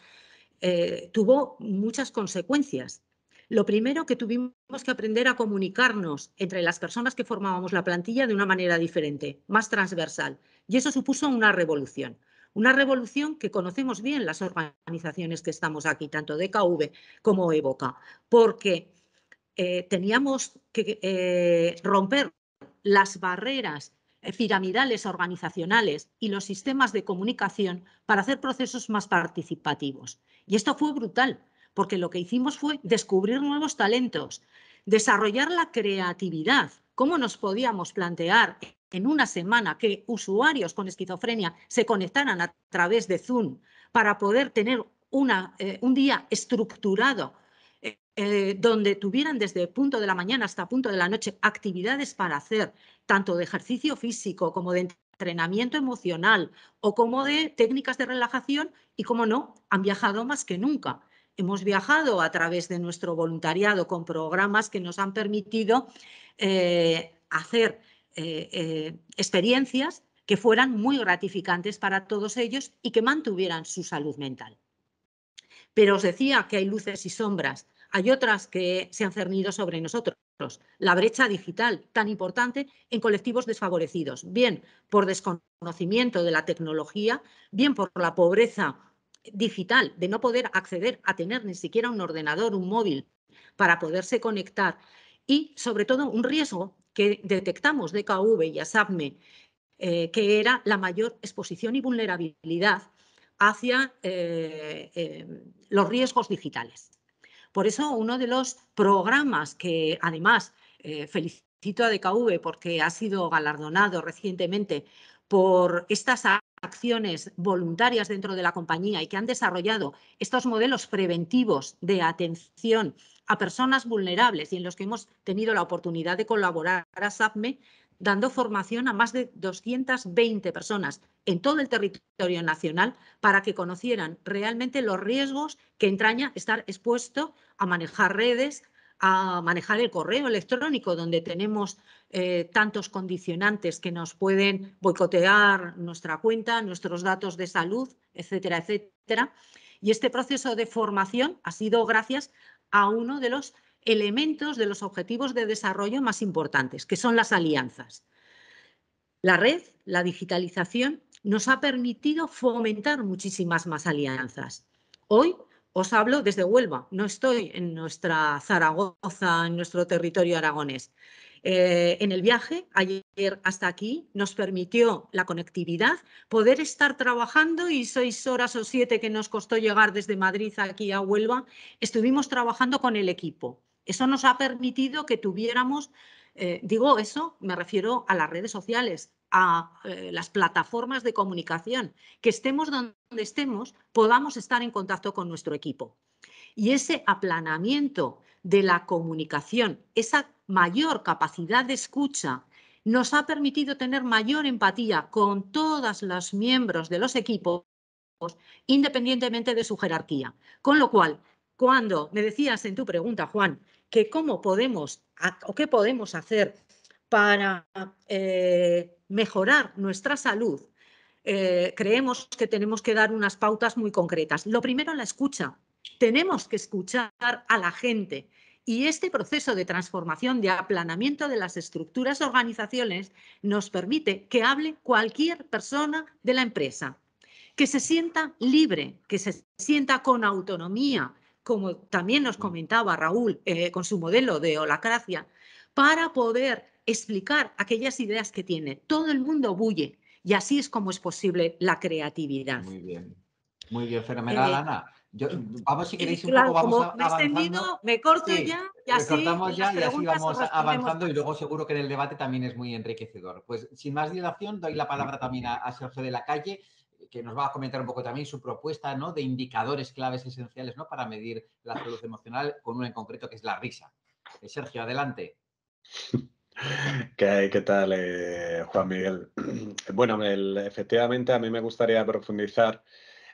eh, tuvo muchas consecuencias. Lo primero que tuvimos que aprender a comunicarnos entre las personas que formábamos la plantilla de una manera diferente, más transversal, y eso supuso una revolución. Una revolución que conocemos bien las organizaciones que estamos aquí, tanto DKV e como EVOCA, porque eh, teníamos que eh, romper las barreras piramidales organizacionales y los sistemas de comunicación para hacer procesos más participativos. Y esto fue brutal, porque lo que hicimos fue descubrir nuevos talentos, desarrollar la creatividad, cómo nos podíamos plantear en una semana que usuarios con esquizofrenia se conectaran a través de Zoom para poder tener una, eh, un día estructurado eh, eh, donde tuvieran desde punto de la mañana hasta punto de la noche actividades para hacer, tanto de ejercicio físico como de entrenamiento emocional o como de técnicas de relajación y, como no, han viajado más que nunca. Hemos viajado a través de nuestro voluntariado con programas que nos han permitido hacer eh, eh, experiencias que fueran muy gratificantes para todos ellos y que mantuvieran su salud mental. Pero os decía que hay luces y sombras, hay otras que se han cernido sobre nosotros. La brecha digital, tan importante en colectivos desfavorecidos, bien por desconocimiento de la tecnología, bien por la pobreza digital, de no poder acceder a tener ni siquiera un ordenador, un móvil, para poderse conectar y, sobre todo, un riesgo que detectamos de KV y ASAPME, eh, que era la mayor exposición y vulnerabilidad hacia eh, eh, los riesgos digitales. Por eso, uno de los programas que, además, felicito a DKV porque ha sido galardonado recientemente por estas acciones voluntarias dentro de la compañía y que han desarrollado estos modelos preventivos de atención a personas vulnerables y en los que hemos tenido la oportunidad de colaborar a SAPME, dando formación a más de 220 personas en todo el territorio nacional para que conocieran realmente los riesgos que entraña estar expuesto a manejar redes, a manejar el correo electrónico, donde tenemos eh, tantos condicionantes que nos pueden boicotear nuestra cuenta, nuestros datos de salud, etcétera, etcétera. Y este proceso de formación ha sido gracias a uno de los elementos de los objetivos de desarrollo más importantes, que son las alianzas. La red, la digitalización, nos ha permitido fomentar muchísimas más alianzas. Hoy os hablo desde Huelva, no estoy en nuestra Zaragoza, en nuestro territorio aragonés. Eh, en el viaje, ayer hasta aquí, nos permitió la conectividad, poder estar trabajando y seis horas o siete que nos costó llegar desde Madrid aquí a Huelva, estuvimos trabajando con el equipo. Eso nos ha permitido que tuviéramos, eh, digo eso, me refiero a las redes sociales, a eh, las plataformas de comunicación, que estemos donde donde estemos podamos estar en contacto con nuestro equipo. Y ese aplanamiento de la comunicación, esa mayor capacidad de escucha, nos ha permitido tener mayor empatía con todos los miembros de los equipos, independientemente de su jerarquía. Con lo cual, cuando me decías en tu pregunta, Juan, que cómo podemos o qué podemos hacer para eh, mejorar nuestra salud, eh, creemos que tenemos que dar unas pautas muy concretas. Lo primero, la escucha. Tenemos que escuchar a la gente. Y este proceso de transformación, de aplanamiento de las estructuras organizaciones, nos permite que hable cualquier persona de la empresa, que se sienta libre, que se sienta con autonomía, como también nos comentaba Raúl eh, con su modelo de holacracia, para poder explicar aquellas ideas que tiene. Todo el mundo bulle, y así es como es posible la creatividad. Muy bien, muy bien, fenomenal, eh, Ana. Mm, vamos, si eh, queréis, un poco vamos a. me avanzando. Extendido, me corto ya, y así, ya y así vamos avanzando y luego seguro que en el debate también es muy enriquecedor. Pues sin más dilación, doy la palabra también a, Sergio de la Calle, que nos va a comentar un poco también su propuesta ¿no? de indicadores claves esenciales ¿no? para medir la salud emocional, con uno en concreto que es la risa. Eh, Sergio, adelante. ¿Qué, ¿Qué tal, eh, Juan Miguel? Bueno, efectivamente a mí me gustaría profundizar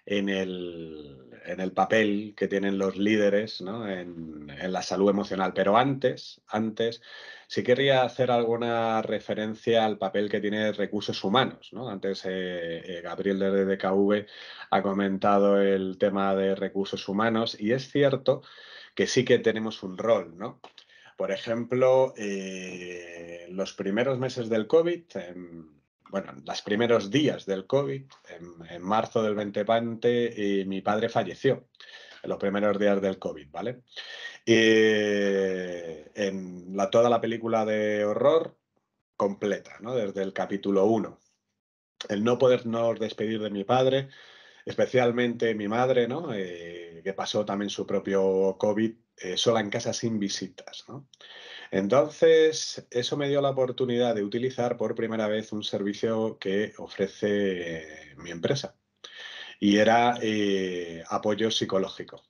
en el, papel que tienen los líderes en, la salud emocional. Pero antes, antes, sí querría hacer alguna referencia al papel que tiene recursos humanos. Antes eh, eh, Gabriel de DKV ha comentado el tema de recursos humanos y es cierto que sí que tenemos un rol, ¿no? Por ejemplo, eh, los primeros meses del COVID, em, bueno, los primeros días del COVID, em, en, marzo del 2020, eh, mi padre falleció en los primeros días del COVID, ¿vale? en toda la película de horror completa, ¿no? Desde el capítulo 1. El no podernos despedir de mi padre, especialmente mi madre, eh, que pasó también su propio COVID eh, sola en casa sin visitas, Entonces, eso me dio la oportunidad de utilizar por primera vez un servicio que ofrece eh, mi empresa y era apoyo psicológico.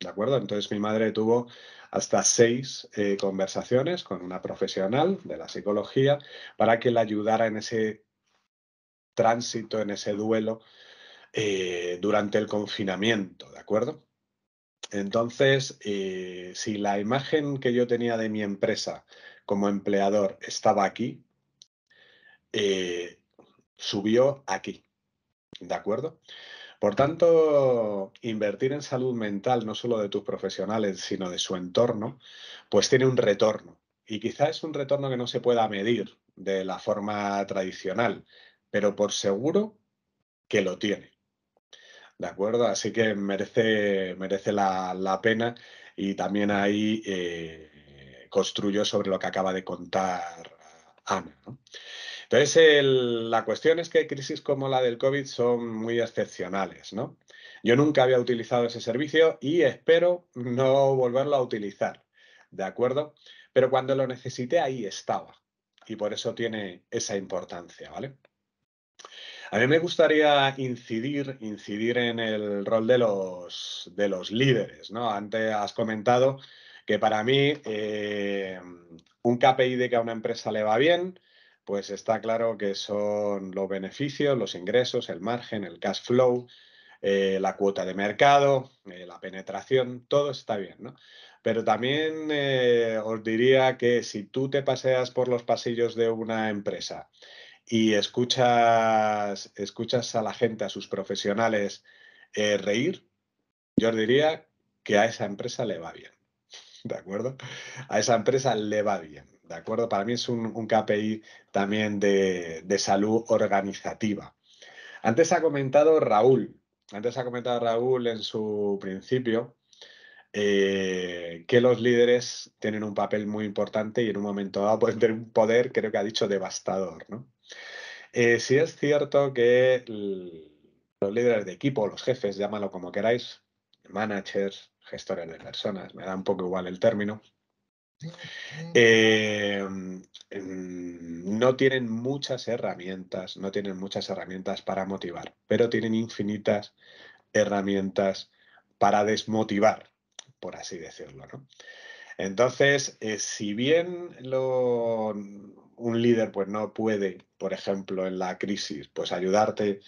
¿De acuerdo? Entonces mi madre tuvo hasta seis conversaciones con una profesional de la psicología para que la ayudara en ese tránsito, en ese duelo eh, durante el confinamiento, ¿de acuerdo? Entonces, eh, si la imagen que yo tenía de mi empresa como empleador estaba aquí, eh, subió aquí, ¿de acuerdo? Por tanto, invertir en salud mental, no solo de tus profesionales, sino de su entorno, pues tiene un retorno. Y quizá es un retorno que no se pueda medir de la forma tradicional, pero por seguro que lo tiene. ¿de acuerdo? Así que merece, merece la, pena y también ahí eh, construyo sobre lo que acaba de contar Ana. Entonces, la cuestión es que crisis como la del COVID son muy excepcionales, ¿no? Yo nunca había utilizado ese servicio y espero no volverlo a utilizar, ¿de acuerdo? Pero cuando lo necesité ahí estaba y por eso tiene esa importancia, ¿vale? A mí me gustaría incidir, incidir en el rol de los, de los líderes. ¿no? Antes has comentado que para mí eh, un KPI de que a una empresa le va bien, pues está claro que son los beneficios, los ingresos, el margen, el cash flow, eh, la cuota de mercado, eh, la penetración, todo está bien, Pero también os diría que si tú te paseas por los pasillos de una empresa y escuchas, escuchas a la gente, a sus profesionales eh, reír, yo diría que a esa empresa le va bien. ¿De acuerdo? A esa empresa le va bien. ¿De acuerdo? Para mí es un, un KPI también de, salud organizativa. Antes ha comentado Raúl, antes ha comentado Raúl en su principio eh, que los líderes tienen un papel muy importante y en un momento dado pueden tener un poder, creo que ha dicho, devastador. ¿no? Eh, si es cierto que los líderes de equipo, los jefes, llámalo como queráis, managers, gestores de personas, me da un poco igual el término, em, em, no tienen muchas herramientas, no tienen muchas herramientas para motivar, pero tienen infinitas herramientas para desmotivar, por así decirlo. Entonces, eh, si bien lo, un líder pues no puede, por ejemplo, en la crisis, pues ayudarte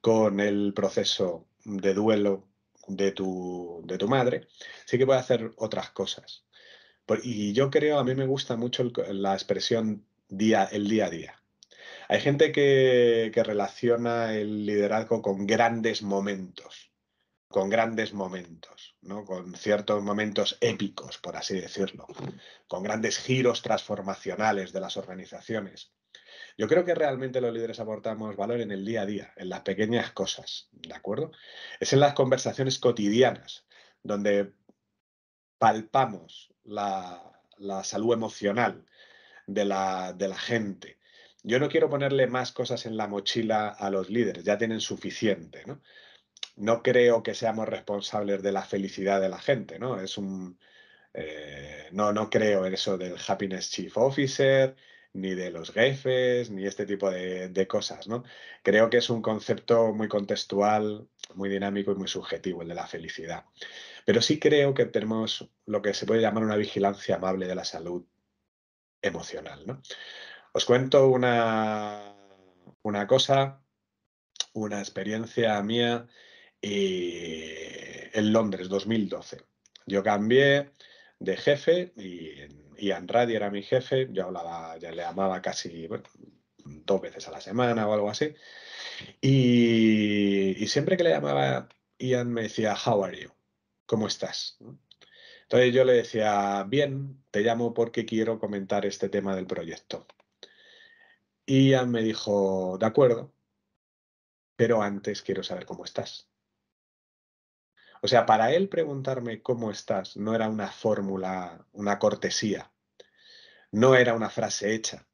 con el proceso de duelo de tu, madre, sí que puede hacer otras cosas. y yo creo, a mí me gusta mucho la expresión día, el día a día. Hay gente que, que relaciona el liderazgo con grandes momentos con grandes momentos, ¿no? con ciertos momentos épicos, por así decirlo, con grandes giros transformacionales de las organizaciones. Yo creo que realmente los líderes aportamos valor en el día a día, en las pequeñas cosas, ¿de acuerdo? Es en las conversaciones cotidianas donde palpamos la, salud emocional de la, de la gente. Yo no quiero ponerle más cosas en la mochila a los líderes, ya tienen suficiente, ¿no? no creo que seamos responsables de la felicidad de la gente, ¿no? Es un, eh, no, no creo en eso del happiness chief officer, ni de los jefes, ni este tipo de, cosas, ¿no? Creo que es un concepto muy contextual, muy dinámico y muy subjetivo el de la felicidad. Pero sí creo que tenemos lo que se puede llamar una vigilancia amable de la salud emocional, ¿no? Os cuento una, una cosa, una experiencia mía y eh, en Londres, 2012. Yo cambié de jefe y Ian Radi era mi jefe, yo hablaba, ya le llamaba casi dos veces a la semana o algo así, y, siempre que le llamaba Ian me decía, How are you? ¿Cómo estás? Entonces yo le decía, bien, te llamo porque quiero comentar este tema del proyecto. Ian me dijo, de acuerdo, pero antes quiero saber cómo estás. O sea, para él preguntarme cómo estás no era una fórmula, una cortesía, no era una frase hecha.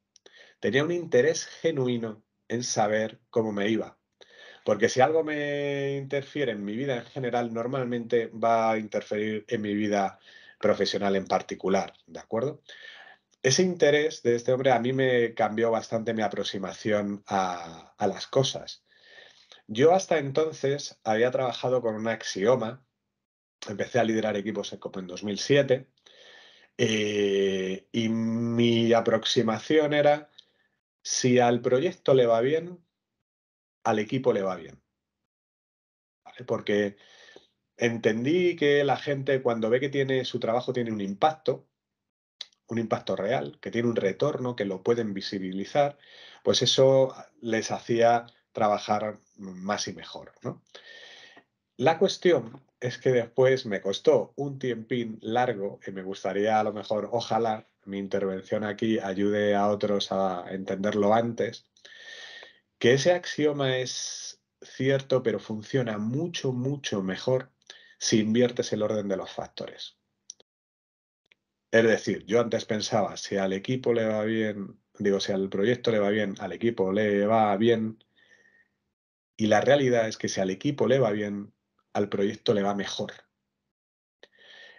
Tenía un interés genuino en saber cómo me iba. Porque si algo me interfiere en mi vida en general, normalmente va a interferir en mi vida profesional en particular, ¿de acuerdo? Ese interés de este hombre a mí me cambió bastante mi aproximación a, a las cosas. Yo hasta entonces había trabajado con un axioma, empecé a liderar equipos en 2007 eh, y mi aproximación era, si al proyecto le va bien, al equipo le va bien. Porque entendí que la gente cuando ve que tiene su trabajo tiene un impacto, un impacto real, que tiene un retorno, que lo pueden visibilizar, pues eso les hacía trabajar más y mejor. ¿no? La cuestión es que después me costó un tiempín largo y me gustaría a lo mejor, ojalá, mi intervención aquí ayude a otros a entenderlo antes, que ese axioma es cierto, pero funciona mucho, mucho mejor si inviertes el orden de los factores. Es decir, yo antes pensaba, si al equipo le va bien, digo, si al proyecto le va bien, al equipo le va bien, y la realidad es que si al equipo le va bien, al proyecto le va mejor.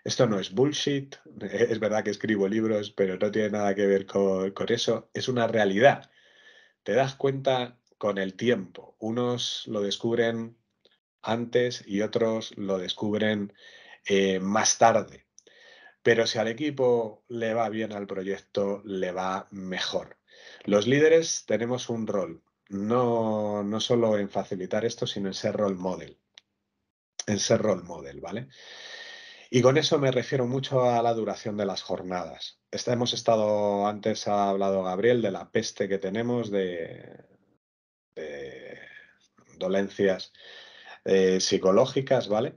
Esto no es bullshit, es verdad que escribo libros, pero no tiene nada que ver con, eso, es una realidad. Te das cuenta con el tiempo. Unos lo descubren antes y otros lo descubren eh, más tarde. Pero si al equipo le va bien al proyecto, le va mejor. Los líderes tenemos un rol no, solo en facilitar esto, sino en ser role model. En ser role model, ¿vale? Y con eso me refiero mucho a la duración de las jornadas. hemos estado, antes ha hablado Gabriel de la peste que tenemos, de, dolencias eh, psicológicas, ¿vale?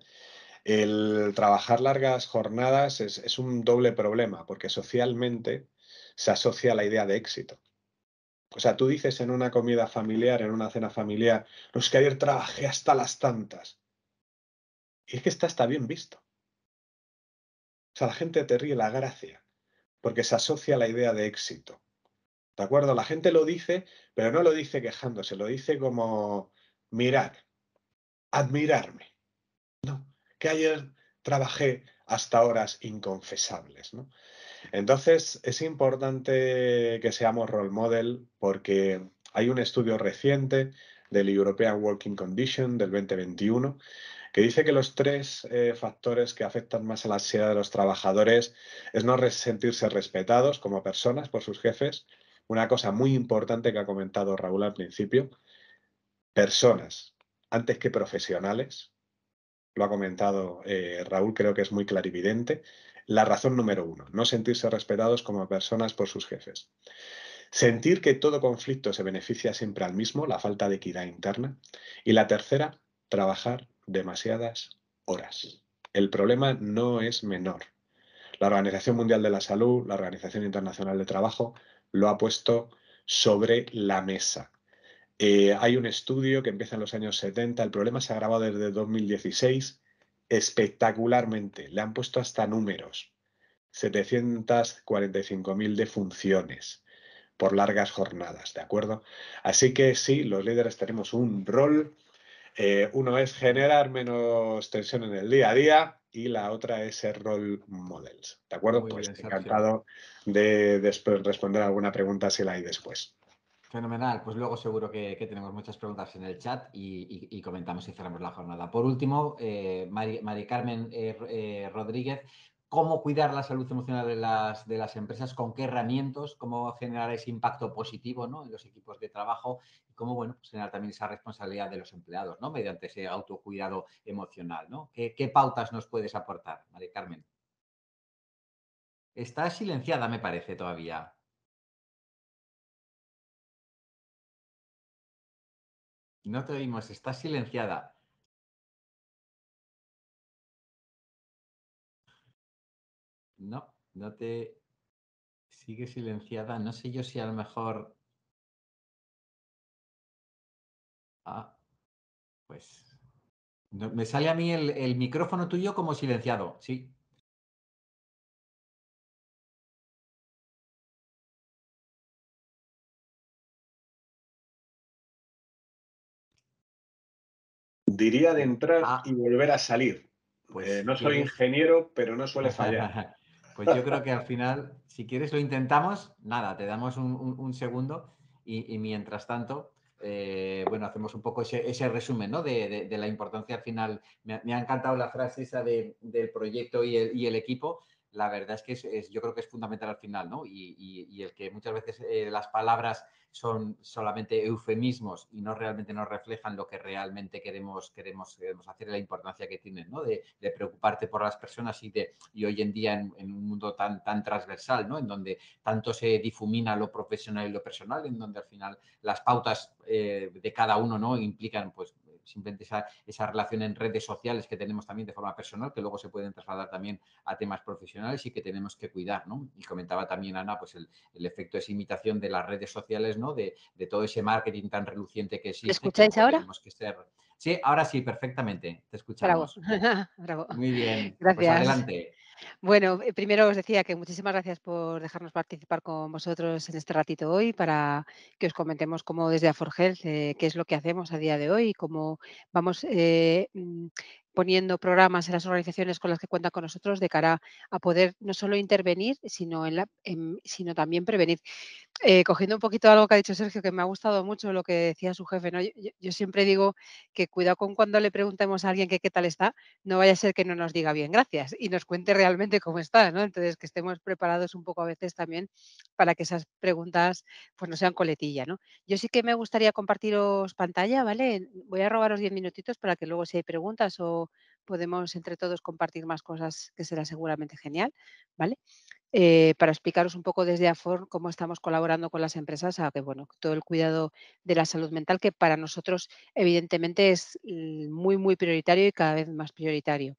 El trabajar largas jornadas es, es, un doble problema, porque socialmente se asocia a la idea de éxito. O sea, tú dices en una comida familiar, en una cena familiar, no es que ayer trabajé hasta las tantas. Y es que está, está bien visto. O sea, la gente te ríe la gracia, porque se asocia la idea de éxito. ¿De acuerdo? La gente lo dice, pero no lo dice quejándose, lo dice como mirad, admirarme. No, que ayer trabajé hasta horas inconfesables. ¿no? Entonces, es importante que seamos role model porque hay un estudio reciente del European Working Condition del 2021 que dice que los tres eh, factores que afectan más a la ansiedad de los trabajadores es no sentirse respetados como personas por sus jefes, una cosa muy importante que ha comentado Raúl al principio, personas antes que profesionales, lo ha comentado eh, Raúl, creo que es muy clarividente, la razón número uno, no sentirse respetados como personas por sus jefes. Sentir que todo conflicto se beneficia siempre al mismo, la falta de equidad interna. Y la tercera, trabajar demasiadas horas. El problema no es menor. La Organización Mundial de la Salud, la Organización Internacional de Trabajo, lo ha puesto sobre la mesa. Eh, hay un estudio que empieza en los años 70, el problema se ha agravado desde 2016 espectacularmente. Le han puesto hasta números. 745.000 funciones por largas jornadas, ¿de acuerdo? Así que sí, los líderes tenemos un rol. Eh, uno es generar menos tensión en el día a día y la otra es ser role models, ¿de acuerdo? pues encantado de después responder alguna pregunta si la hay después. Fenomenal, pues luego seguro que, tenemos muchas preguntas en el chat y, comentamos y cerramos la jornada. Por último, eh, María Mari Carmen eh, eh, Rodríguez, ¿cómo cuidar la salud emocional de las, empresas? ¿Con qué herramientas? ¿Cómo generar ese impacto positivo ¿no? en los equipos de trabajo? Y cómo bueno, pues generar también esa responsabilidad de los empleados ¿no? mediante ese autocuidado emocional. ¿no? ¿Qué, ¿Qué pautas nos puedes aportar, María Carmen? Está silenciada, me parece, todavía. No te oímos, está silenciada. No, no te... Sigue silenciada. No sé yo si a lo mejor... Ah, pues... me sale a mí el, el micrófono tuyo como silenciado, sí. Diría de entrar ah. y volver a salir. Pues eh, no soy ingeniero, pero no suele fallar. pues yo creo que al final, si quieres, lo intentamos. Nada, te damos un, segundo y, mientras tanto, eh, bueno, hacemos un poco ese, resumen ¿no? de, la importancia al final. Me, ha encantado la frase esa del proyecto y el equipo la verdad es que es, yo creo que es fundamental al final, ¿no? Y, el que muchas veces eh, las palabras son solamente eufemismos y no realmente nos reflejan lo que realmente queremos, queremos, hacer y la importancia que tienen, ¿no? De, preocuparte por las personas y, de, y hoy en día en, un mundo tan, tan transversal, ¿no? En donde tanto se difumina lo profesional y lo personal, en donde al final las pautas eh, de cada uno, ¿no? Implican, pues, simplemente esa, relación en redes sociales que tenemos también de forma personal, que luego se pueden trasladar también a temas profesionales y que tenemos que cuidar, ¿no? Y comentaba también Ana, pues el, efecto de imitación de las redes sociales, ¿no? De, todo ese marketing tan reluciente que existe. escucháis ahora? Sí, ahora sí, perfectamente. Te escuchamos. Bravo. Muy bien. Pues, Gracias. Pues adelante. Bueno, eh, primero os decía que muchísimas gracias por dejarnos participar con vosotros en este ratito hoy para que os comentemos cómo desde Aforgel health eh, qué es lo que hacemos a día de hoy y cómo vamos eh, mm, poniendo programas en las organizaciones con las que cuenta con nosotros de cara a poder no solo intervenir, sino, en sino también prevenir. Eh, cogiendo un poquito algo que ha dicho Sergio, que me ha gustado mucho lo que decía su jefe, ¿no? yo, siempre digo que cuidado con cuando le preguntemos a alguien que qué tal está, no vaya a ser que no nos diga bien, gracias, y nos cuente realmente cómo está, ¿no? Entonces, que estemos preparados un poco a veces también para que esas preguntas pues, no sean coletilla, ¿no? Yo sí que me gustaría compartiros pantalla, ¿vale? Voy a robaros 10 minutitos para que luego si hay preguntas o, podemos entre todos compartir más cosas que será seguramente genial, ¿vale? Eh, para explicaros un poco desde AFOR cómo estamos colaborando con las empresas a que, bueno, todo el cuidado de la salud mental, que para nosotros evidentemente es muy, muy prioritario y cada vez más prioritario.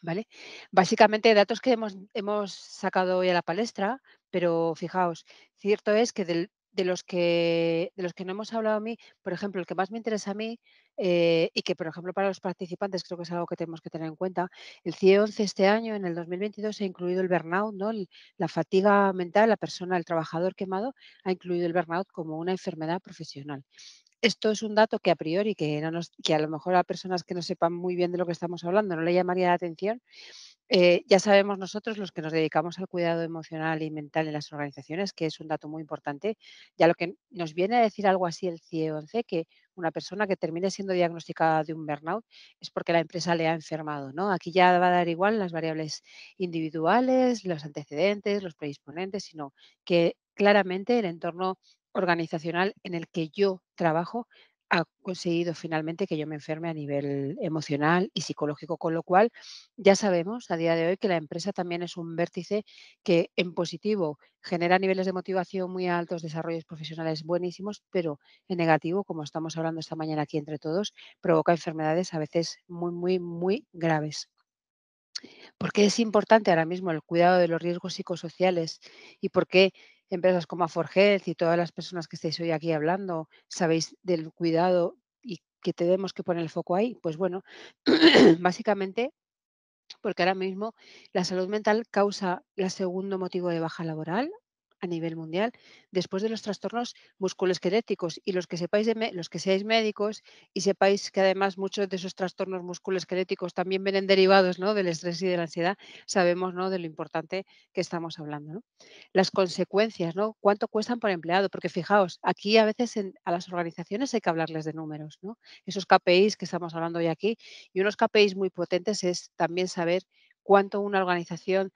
¿Vale? Básicamente datos que hemos sacado hoy a la palestra, pero fijaos, cierto es que del de los que de los que no hemos hablado a mí, por ejemplo, el que más me interesa a mí eh, y que, por ejemplo, para los participantes creo que es algo que tenemos que tener en cuenta, el CIE 11 este año, en el 2022, ha incluido el burnout, ¿no? la fatiga mental, la persona, el trabajador quemado, ha incluido el burnout como una enfermedad profesional. Esto es un dato que a priori, que, no que a lo mejor a personas que no sepan muy bien de lo que estamos hablando, no le llamaría la atención, eh, ya sabemos nosotros, los que nos dedicamos al cuidado emocional y mental en las organizaciones, que es un dato muy importante, ya lo que nos viene a decir algo así el CIE 11, que una persona que termine siendo diagnosticada de un burnout es porque la empresa le ha enfermado. ¿no? Aquí ya va a dar igual las variables individuales, los antecedentes, los predisponentes, sino que claramente el entorno organizacional en el que yo trabajo ha conseguido finalmente que yo me enferme a nivel emocional y psicológico, con lo cual ya sabemos a día de hoy que la empresa también es un vértice que en positivo genera niveles de motivación muy altos, desarrollos profesionales buenísimos, pero en negativo, como estamos hablando esta mañana aquí entre todos, provoca enfermedades a veces muy, muy, muy graves. ¿Por qué es importante ahora mismo el cuidado de los riesgos psicosociales y por qué empresas como Forgel y todas las personas que estáis hoy aquí hablando, sabéis del cuidado y que tenemos que poner el foco ahí. Pues bueno, básicamente porque ahora mismo la salud mental causa el segundo motivo de baja laboral a nivel mundial después de los trastornos musculoesqueléticos. Y los que, sepáis de los que seáis médicos y sepáis que además muchos de esos trastornos musculoesqueléticos también vienen derivados ¿no? del estrés y de la ansiedad, sabemos ¿no? de lo importante que estamos hablando. Las consecuencias, ¿no? ¿cuánto cuestan por empleado? Porque fijaos, aquí a veces a las organizaciones hay que hablarles de números. Esos KPIs que estamos hablando hoy aquí y unos KPIs muy potentes es también saber cuánto una organización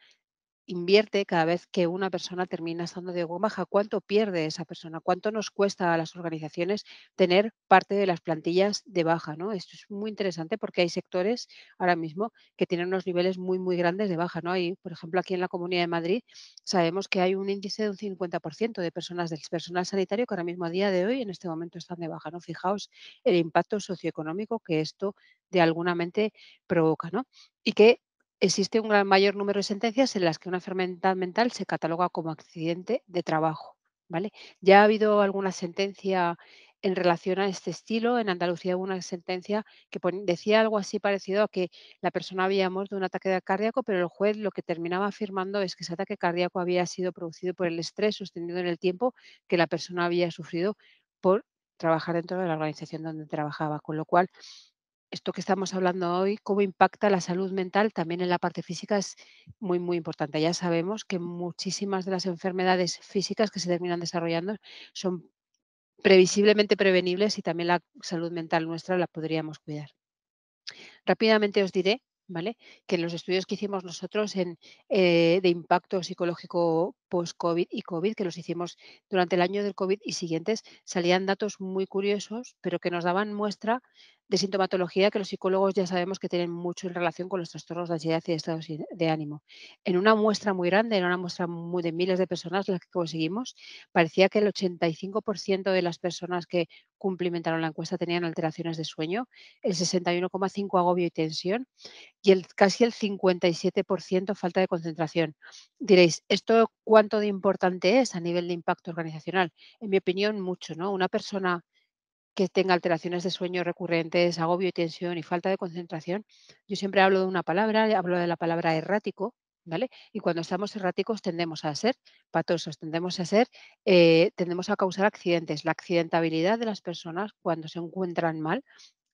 invierte cada vez que una persona termina estando de baja, cuánto pierde esa persona, cuánto nos cuesta a las organizaciones tener parte de las plantillas de baja, ¿no? Esto es muy interesante porque hay sectores ahora mismo que tienen unos niveles muy, muy grandes de baja, ¿no? Hay, por ejemplo, aquí en la Comunidad de Madrid sabemos que hay un índice de un 50% de personas del personal sanitario que ahora mismo a día de hoy en este momento están de baja, ¿no? Fijaos el impacto socioeconómico que esto de alguna mente provoca, ¿no? Y que Existe un gran mayor número de sentencias en las que una enfermedad mental se cataloga como accidente de trabajo. ¿vale? Ya ha habido alguna sentencia en relación a este estilo. En Andalucía hubo una sentencia que decía algo así parecido a que la persona había muerto de un ataque cardíaco, pero el juez lo que terminaba afirmando es que ese ataque cardíaco había sido producido por el estrés sostenido en el tiempo que la persona había sufrido por trabajar dentro de la organización donde trabajaba, con lo cual esto que estamos hablando hoy, cómo impacta la salud mental también en la parte física es muy, muy importante. Ya sabemos que muchísimas de las enfermedades físicas que se terminan desarrollando son previsiblemente prevenibles y también la salud mental nuestra la podríamos cuidar. Rápidamente os diré ¿Vale? Que en los estudios que hicimos nosotros en, eh, de impacto psicológico post-COVID y COVID, que los hicimos durante el año del COVID y siguientes, salían datos muy curiosos, pero que nos daban muestra de sintomatología que los psicólogos ya sabemos que tienen mucho en relación con los trastornos de ansiedad y de estados de ánimo. En una muestra muy grande, en una muestra muy de miles de personas, las que conseguimos, parecía que el 85% de las personas que cumplimentaron la encuesta tenían alteraciones de sueño, el 61,5% agobio y tensión y el, casi el 57% falta de concentración. Diréis, ¿esto cuánto de importante es a nivel de impacto organizacional? En mi opinión, mucho. ¿no? Una persona que tenga alteraciones de sueño recurrentes, agobio y tensión y falta de concentración. Yo siempre hablo de una palabra, hablo de la palabra errático, ¿Vale? Y cuando estamos erráticos tendemos a ser patosos, tendemos a ser, eh, tendemos a causar accidentes. La accidentabilidad de las personas cuando se encuentran mal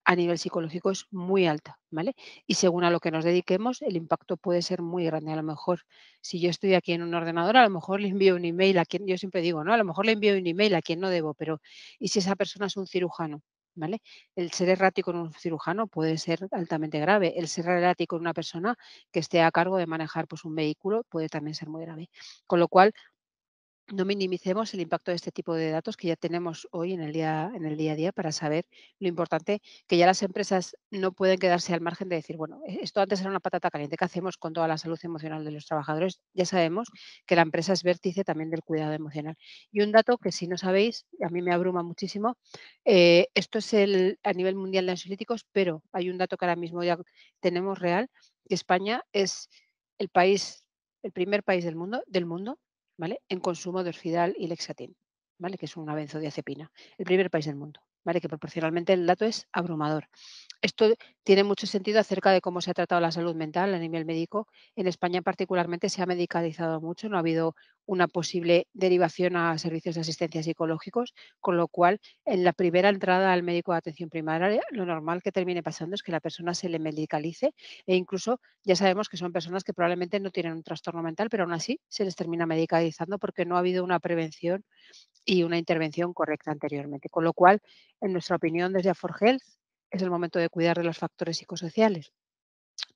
a nivel psicológico es muy alta, ¿vale? Y según a lo que nos dediquemos, el impacto puede ser muy grande. A lo mejor, si yo estoy aquí en un ordenador, a lo mejor le envío un email a quien, yo siempre digo, ¿no? A lo mejor le envío un email a quien no debo, pero ¿y si esa persona es un cirujano? ¿Vale? El ser errático en un cirujano puede ser altamente grave. El ser errático en una persona que esté a cargo de manejar pues, un vehículo puede también ser muy grave. Con lo cual, no minimicemos el impacto de este tipo de datos que ya tenemos hoy en el día, en el día a día para saber lo importante que ya las empresas no pueden quedarse al margen de decir, bueno, eh, esto antes era una patata caliente, ¿qué hacemos con toda la salud emocional de los trabajadores? Ya sabemos que la empresa es vértice también del cuidado emocional. Y un dato que si no sabéis, a mí me abruma muchísimo, eh, esto es el, a nivel mundial de ansiolíticos, pero hay un dato que ahora mismo ya tenemos real, que España es el país el primer país del mundo, del mundo ¿vale? en consumo de orfidal y lexatín, ¿vale? que es una benzodiazepina, el primer país del mundo que proporcionalmente el dato es abrumador. Esto tiene mucho sentido acerca de cómo se ha tratado la salud mental a nivel médico. En España particularmente se ha medicalizado mucho, no ha habido una posible derivación a servicios de asistencia psicológicos, con lo cual en la primera entrada al médico de atención primaria lo normal que termine pasando es que la persona se le medicalice e incluso ya sabemos que son personas que probablemente no tienen un trastorno mental, pero aún así se les termina medicalizando porque no ha habido una prevención y una intervención correcta anteriormente. Con lo cual, en nuestra opinión, desde A4Health, es el momento de cuidar de los factores psicosociales.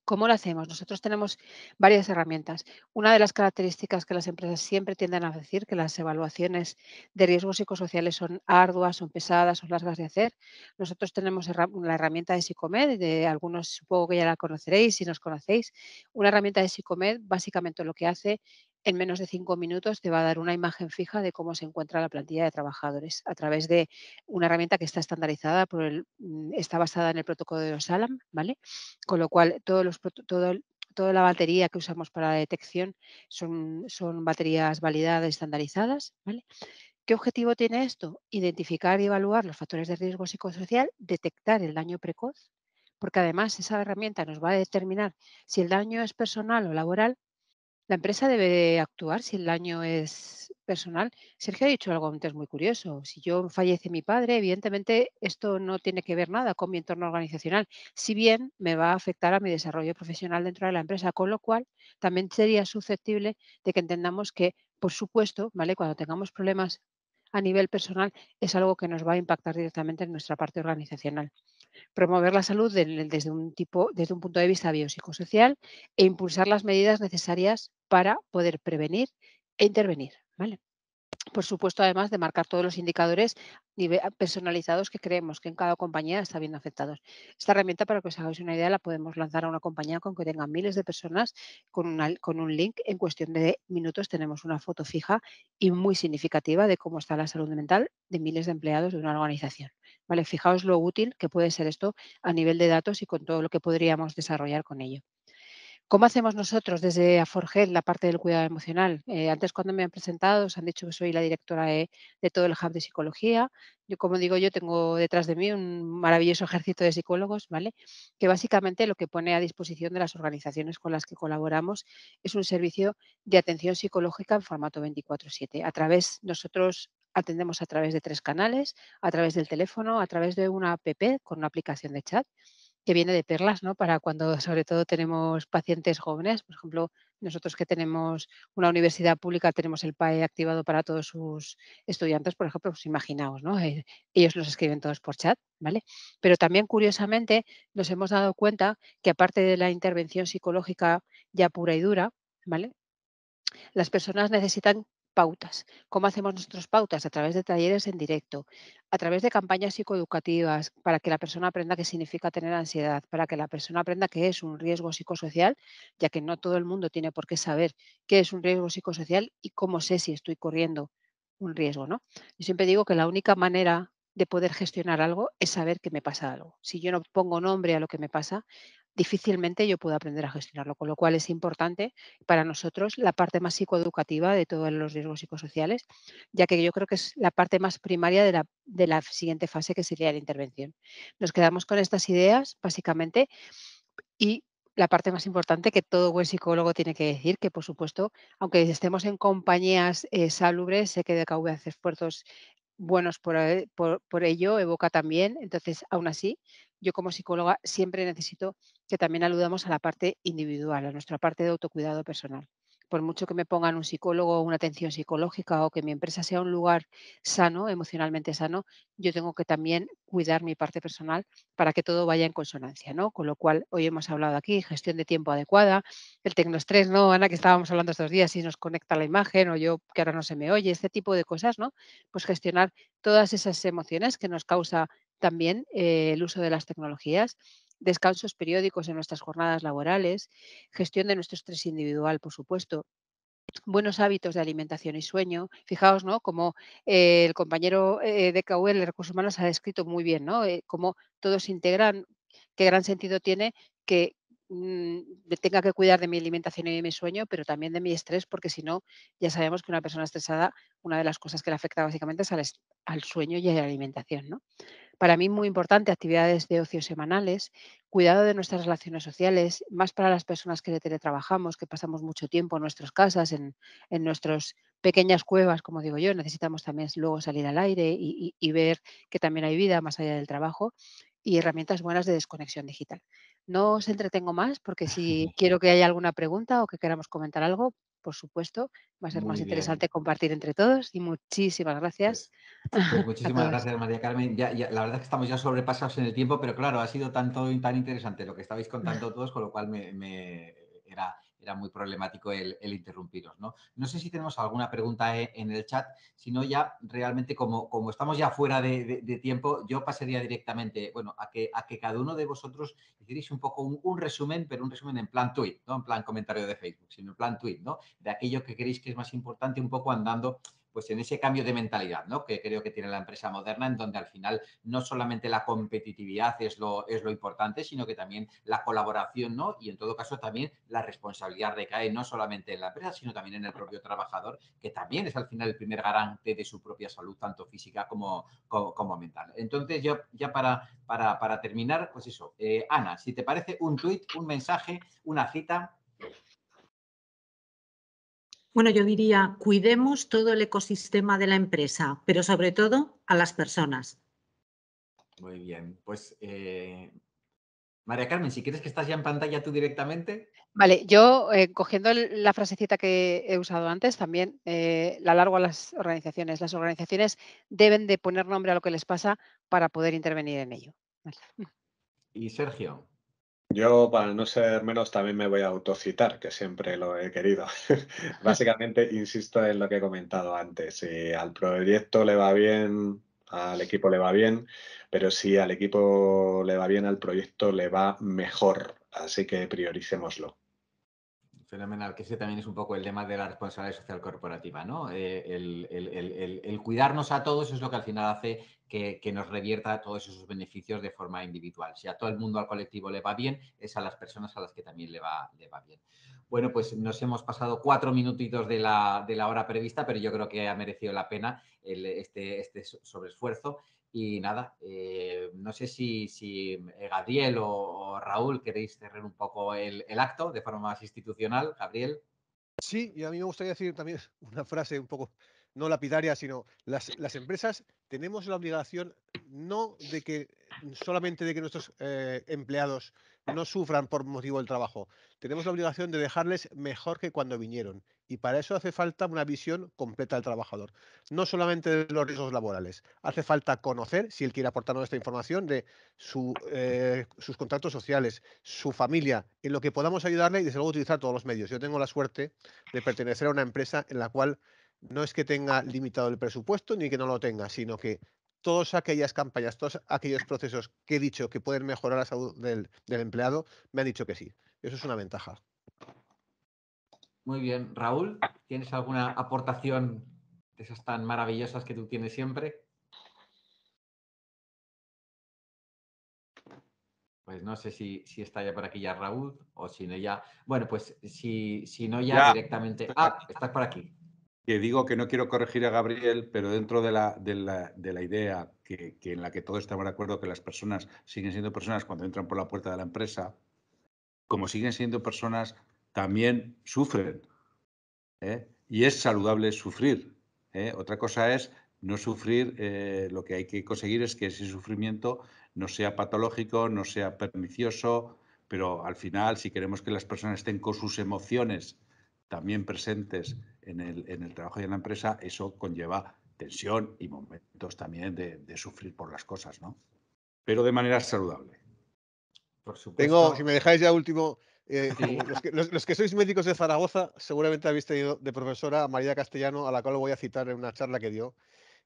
¿Cómo lo hacemos? Nosotros tenemos varias herramientas. Una de las características que las empresas siempre tienden a decir, que las evaluaciones de riesgos psicosociales son arduas, son pesadas, son largas de hacer. Nosotros tenemos la herramienta de Psicomed, de algunos supongo que ya la conoceréis si nos conocéis. Una herramienta de Psicomed básicamente lo que hace en menos de cinco minutos te va a dar una imagen fija de cómo se encuentra la plantilla de trabajadores a través de una herramienta que está estandarizada, por mm, está basada en el protocolo de los ALAM, ¿vale? Con lo cual, todos los, todo, toda la batería que usamos para la detección son, son baterías validadas, estandarizadas, ¿vale? ¿Qué objetivo tiene esto? Identificar y evaluar los factores de riesgo psicosocial, detectar el daño precoz, porque además esa herramienta nos va a determinar si el daño es personal o laboral la empresa debe actuar si el daño es personal. Sergio ha dicho algo antes muy curioso. Si yo fallece mi padre, evidentemente esto no tiene que ver nada con mi entorno organizacional, si bien me va a afectar a mi desarrollo profesional dentro de la empresa, con lo cual también sería susceptible de que entendamos que, por supuesto, ¿vale? cuando tengamos problemas a nivel personal es algo que nos va a impactar directamente en nuestra parte organizacional. Promover la salud desde un, tipo, desde un punto de vista biopsicosocial e impulsar las medidas necesarias para poder prevenir e intervenir. ¿vale? Por supuesto, además de marcar todos los indicadores ah, personalizados que creemos que en cada compañía está viendo afectados. Esta herramienta, para que os hagáis una idea, la podemos lanzar a una compañía con que tenga miles de personas con, con un link. En cuestión de minutos tenemos una foto fija y muy significativa de cómo está la salud mental de miles de empleados de una organización. ¿Vale? Fijaos lo útil que puede ser esto a nivel de datos y con todo lo que podríamos desarrollar con ello. ¿Cómo hacemos nosotros desde Aforget la parte del cuidado emocional? Eh, antes cuando me han presentado os han dicho que soy la directora de, todo el hub de psicología. Yo, como digo, yo tengo detrás de mí un maravilloso ejército de psicólogos, ¿vale? Que básicamente lo que pone a disposición de las organizaciones con las que colaboramos es un servicio de atención psicológica en formato 24/7. A través nosotros atendemos a través de tres canales, a través del teléfono, a través de una app con una aplicación de chat que viene de perlas, ¿no? Para cuando sobre todo tenemos pacientes jóvenes, por ejemplo, nosotros que tenemos una universidad pública, tenemos el PAE activado para todos sus estudiantes, por ejemplo, pues imaginaos, ¿no? Eh, ellos los escriben todos por chat, ¿vale? Pero también, curiosamente, nos hemos dado cuenta que aparte de la intervención psicológica ya pura y dura, ¿vale? Las personas necesitan pautas. ¿Cómo hacemos nuestras pautas? A través de talleres en directo, a través de campañas psicoeducativas para que la persona aprenda qué significa tener ansiedad, para que la persona aprenda qué es un riesgo psicosocial, ya que no todo el mundo tiene por qué saber qué es un riesgo psicosocial y cómo sé si estoy corriendo un riesgo. ¿no? Yo siempre digo que la única manera de poder gestionar algo es saber que me pasa algo. Si yo no pongo nombre a lo que me pasa, difícilmente yo puedo aprender a gestionarlo, con lo cual es importante para nosotros la parte más psicoeducativa de todos los riesgos psicosociales, ya que yo creo que es la parte más primaria de la, de la siguiente fase que sería la intervención. Nos quedamos con estas ideas, básicamente, y la parte más importante que todo buen psicólogo tiene que decir, que por supuesto, aunque estemos en compañías eh, salubres, sé que DKV hacer esfuerzos buenos eh, por, ello, evoca también. Entonces, aún así, yo como psicóloga siempre necesito que también aludamos a la parte individual, a nuestra parte de autocuidado personal por mucho que me pongan un psicólogo, una atención psicológica o que mi empresa sea un lugar sano, emocionalmente sano, yo tengo que también cuidar mi parte personal para que todo vaya en consonancia, ¿no? Con lo cual, hoy hemos hablado aquí, gestión de tiempo adecuada, el tecnoestrés, ¿no, Ana? Que estábamos hablando estos días, si nos conecta la imagen o yo que ahora no se me oye, este tipo de cosas, ¿no? Pues gestionar todas esas emociones que nos causa también eh, el uso de las tecnologías descansos periódicos en nuestras jornadas laborales, gestión de nuestro estrés individual, por supuesto, buenos hábitos de alimentación y sueño. Fijaos, ¿no? Como eh, el compañero eh, de Cauel, e, de Recursos Humanos, ha descrito muy bien, ¿no? como eh, cómo todos integran, qué gran sentido tiene que, Mm, tenga que cuidar de mi alimentación y de mi sueño, pero también de mi estrés, porque si no, ya sabemos que una persona estresada, una de las cosas que le afecta básicamente es al, sueño y a la alimentación. Para mí muy importante actividades de ocio semanales, cuidado de nuestras relaciones sociales, más para las personas que teletrabajamos, que pasamos mucho tiempo en nuestras casas, en, nuestras pequeñas cuevas, como digo yo, necesitamos también luego salir al aire y ver que también hay vida más allá del trabajo y herramientas buenas de desconexión digital. No os entretengo más porque si quiero que haya alguna pregunta o que queramos comentar algo, por supuesto, va a ser más interesante compartir entre todos y muchísimas pues gracias. Pues muchísimas gracias, María Carmen. la verdad es que estamos ya sobrepasados en el tiempo, pero claro, ha sido tanto y tan interesante lo que estabais contando todos, con lo cual me, me era era muy problemático el, interrumpiros. ¿no? no sé si tenemos alguna pregunta eh, en el chat, sino ya realmente como, como estamos ya fuera de, tiempo, yo pasaría directamente, bueno, a que, a que cada uno de vosotros hicierais un poco un, resumen, pero un resumen en plan tweet, no en plan comentario de Facebook, sino en plan tweet, ¿no? De aquello que creéis que es más importante un poco andando pues en ese cambio de mentalidad, ¿no? Que creo que tiene la empresa moderna, en donde al final no solamente la competitividad es lo, es lo importante, sino que también la colaboración, ¿no? Y en todo caso también la responsabilidad recae no solamente en la empresa, sino también en el propio trabajador, que también es al final el primer garante de su propia salud, tanto física como, como, mental. Entonces, yo ya para, para, terminar, pues eso, eh, Ana, si te parece, un tuit, un mensaje, una cita bueno, yo diría, cuidemos todo el ecosistema de la empresa, pero sobre todo a las personas. Muy bien, pues eh, María Carmen, si quieres que estás ya en pantalla tú directamente. Vale, yo eh, cogiendo la frasecita que he usado antes, también eh, la largo a las organizaciones. Las organizaciones deben de poner nombre a lo que les pasa para poder intervenir en ello. Y Sergio. Yo, para no ser menos, también me voy a autocitar, que siempre lo he querido. Básicamente, insisto en lo que he comentado antes. Si al proyecto le va bien, al equipo le va bien, pero si al equipo le va bien, al proyecto le va mejor. Así que prioricémoslo. Fenomenal, que ese también es un poco el tema de la responsabilidad social corporativa, ¿no? Eh, el, cuidarnos a todos es lo que al final hace que, nos revierta todos esos beneficios de forma individual. Si a todo el mundo, al colectivo le va bien, es a las personas a las que también le va, le va bien. Bueno, pues nos hemos pasado cuatro minutitos de la, de la hora prevista, pero yo creo que ha merecido la pena este, este sobreesfuerzo. Y nada, eh, no sé si, eh, Gabriel o, Raúl queréis cerrar un poco el, acto de forma más institucional. Gabriel. Sí, y a mí me gustaría decir también una frase un poco no lapidaria, sino las, empresas tenemos la obligación no de que solamente de que nuestros eh, empleados no sufran por motivo del trabajo. Tenemos la obligación de dejarles mejor que cuando vinieron. Y para eso hace falta una visión completa del trabajador, no solamente de los riesgos laborales. Hace falta conocer, si él quiere aportarnos esta información, de eh, sus contratos sociales, su familia, en lo que podamos ayudarle y desde luego utilizar todos los medios. Yo tengo la suerte de pertenecer a una empresa en la cual no es que tenga limitado el presupuesto ni que no lo tenga, sino que todas aquellas campañas, todos aquellos procesos que he dicho que pueden mejorar la salud del, empleado, me han dicho que sí. Eso es una ventaja. Muy bien. Raúl, ¿tienes alguna aportación de esas tan maravillosas que tú tienes siempre? Pues no sé si, si, está ya por aquí ya Raúl o si no ya. Bueno, pues si, si no ya, ya, directamente. Ah, estás por aquí que digo que no quiero corregir a Gabriel, pero dentro de la, idea que, en la que todos estamos de acuerdo que las personas siguen siendo personas cuando entran por la puerta de la empresa, como siguen siendo personas, también sufren. ¿eh? Y es saludable sufrir. ¿eh? Otra cosa es no sufrir, eh, lo que hay que conseguir es que ese sufrimiento no sea patológico, no sea pernicioso, pero al final, si queremos que las personas estén con sus emociones también presentes en el, trabajo y en la empresa, eso conlleva tensión y momentos también de, sufrir por las cosas, ¿no? Pero de manera saludable. Por supuesto. Tengo, si me dejáis ya último, eh, los, que, sois médicos de Zaragoza, seguramente habéis tenido de profesora a María Castellano, a la cual lo voy a citar en una charla que dio,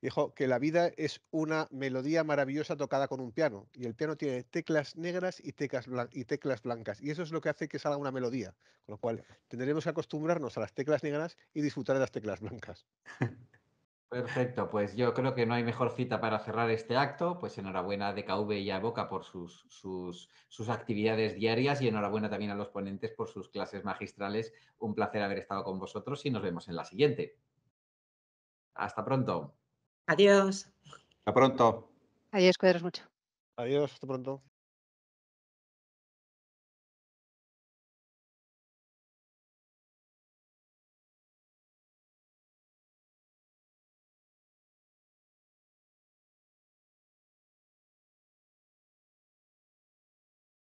Dijo que la vida es una melodía maravillosa tocada con un piano. Y el piano tiene teclas negras y teclas, y teclas blancas. Y eso es lo que hace que salga una melodía. Con lo cual tendremos que acostumbrarnos a las teclas negras y disfrutar de las teclas blancas. Perfecto, pues yo creo que no hay mejor cita para cerrar este acto. Pues enhorabuena a DKV y a Boca por sus, sus, sus, actividades diarias y enhorabuena también a los ponentes por sus clases magistrales. Un placer haber estado con vosotros y nos vemos en la siguiente. Hasta pronto. Adiós. Hasta pronto. Adiós, cuidaros mucho. Adiós, hasta pronto.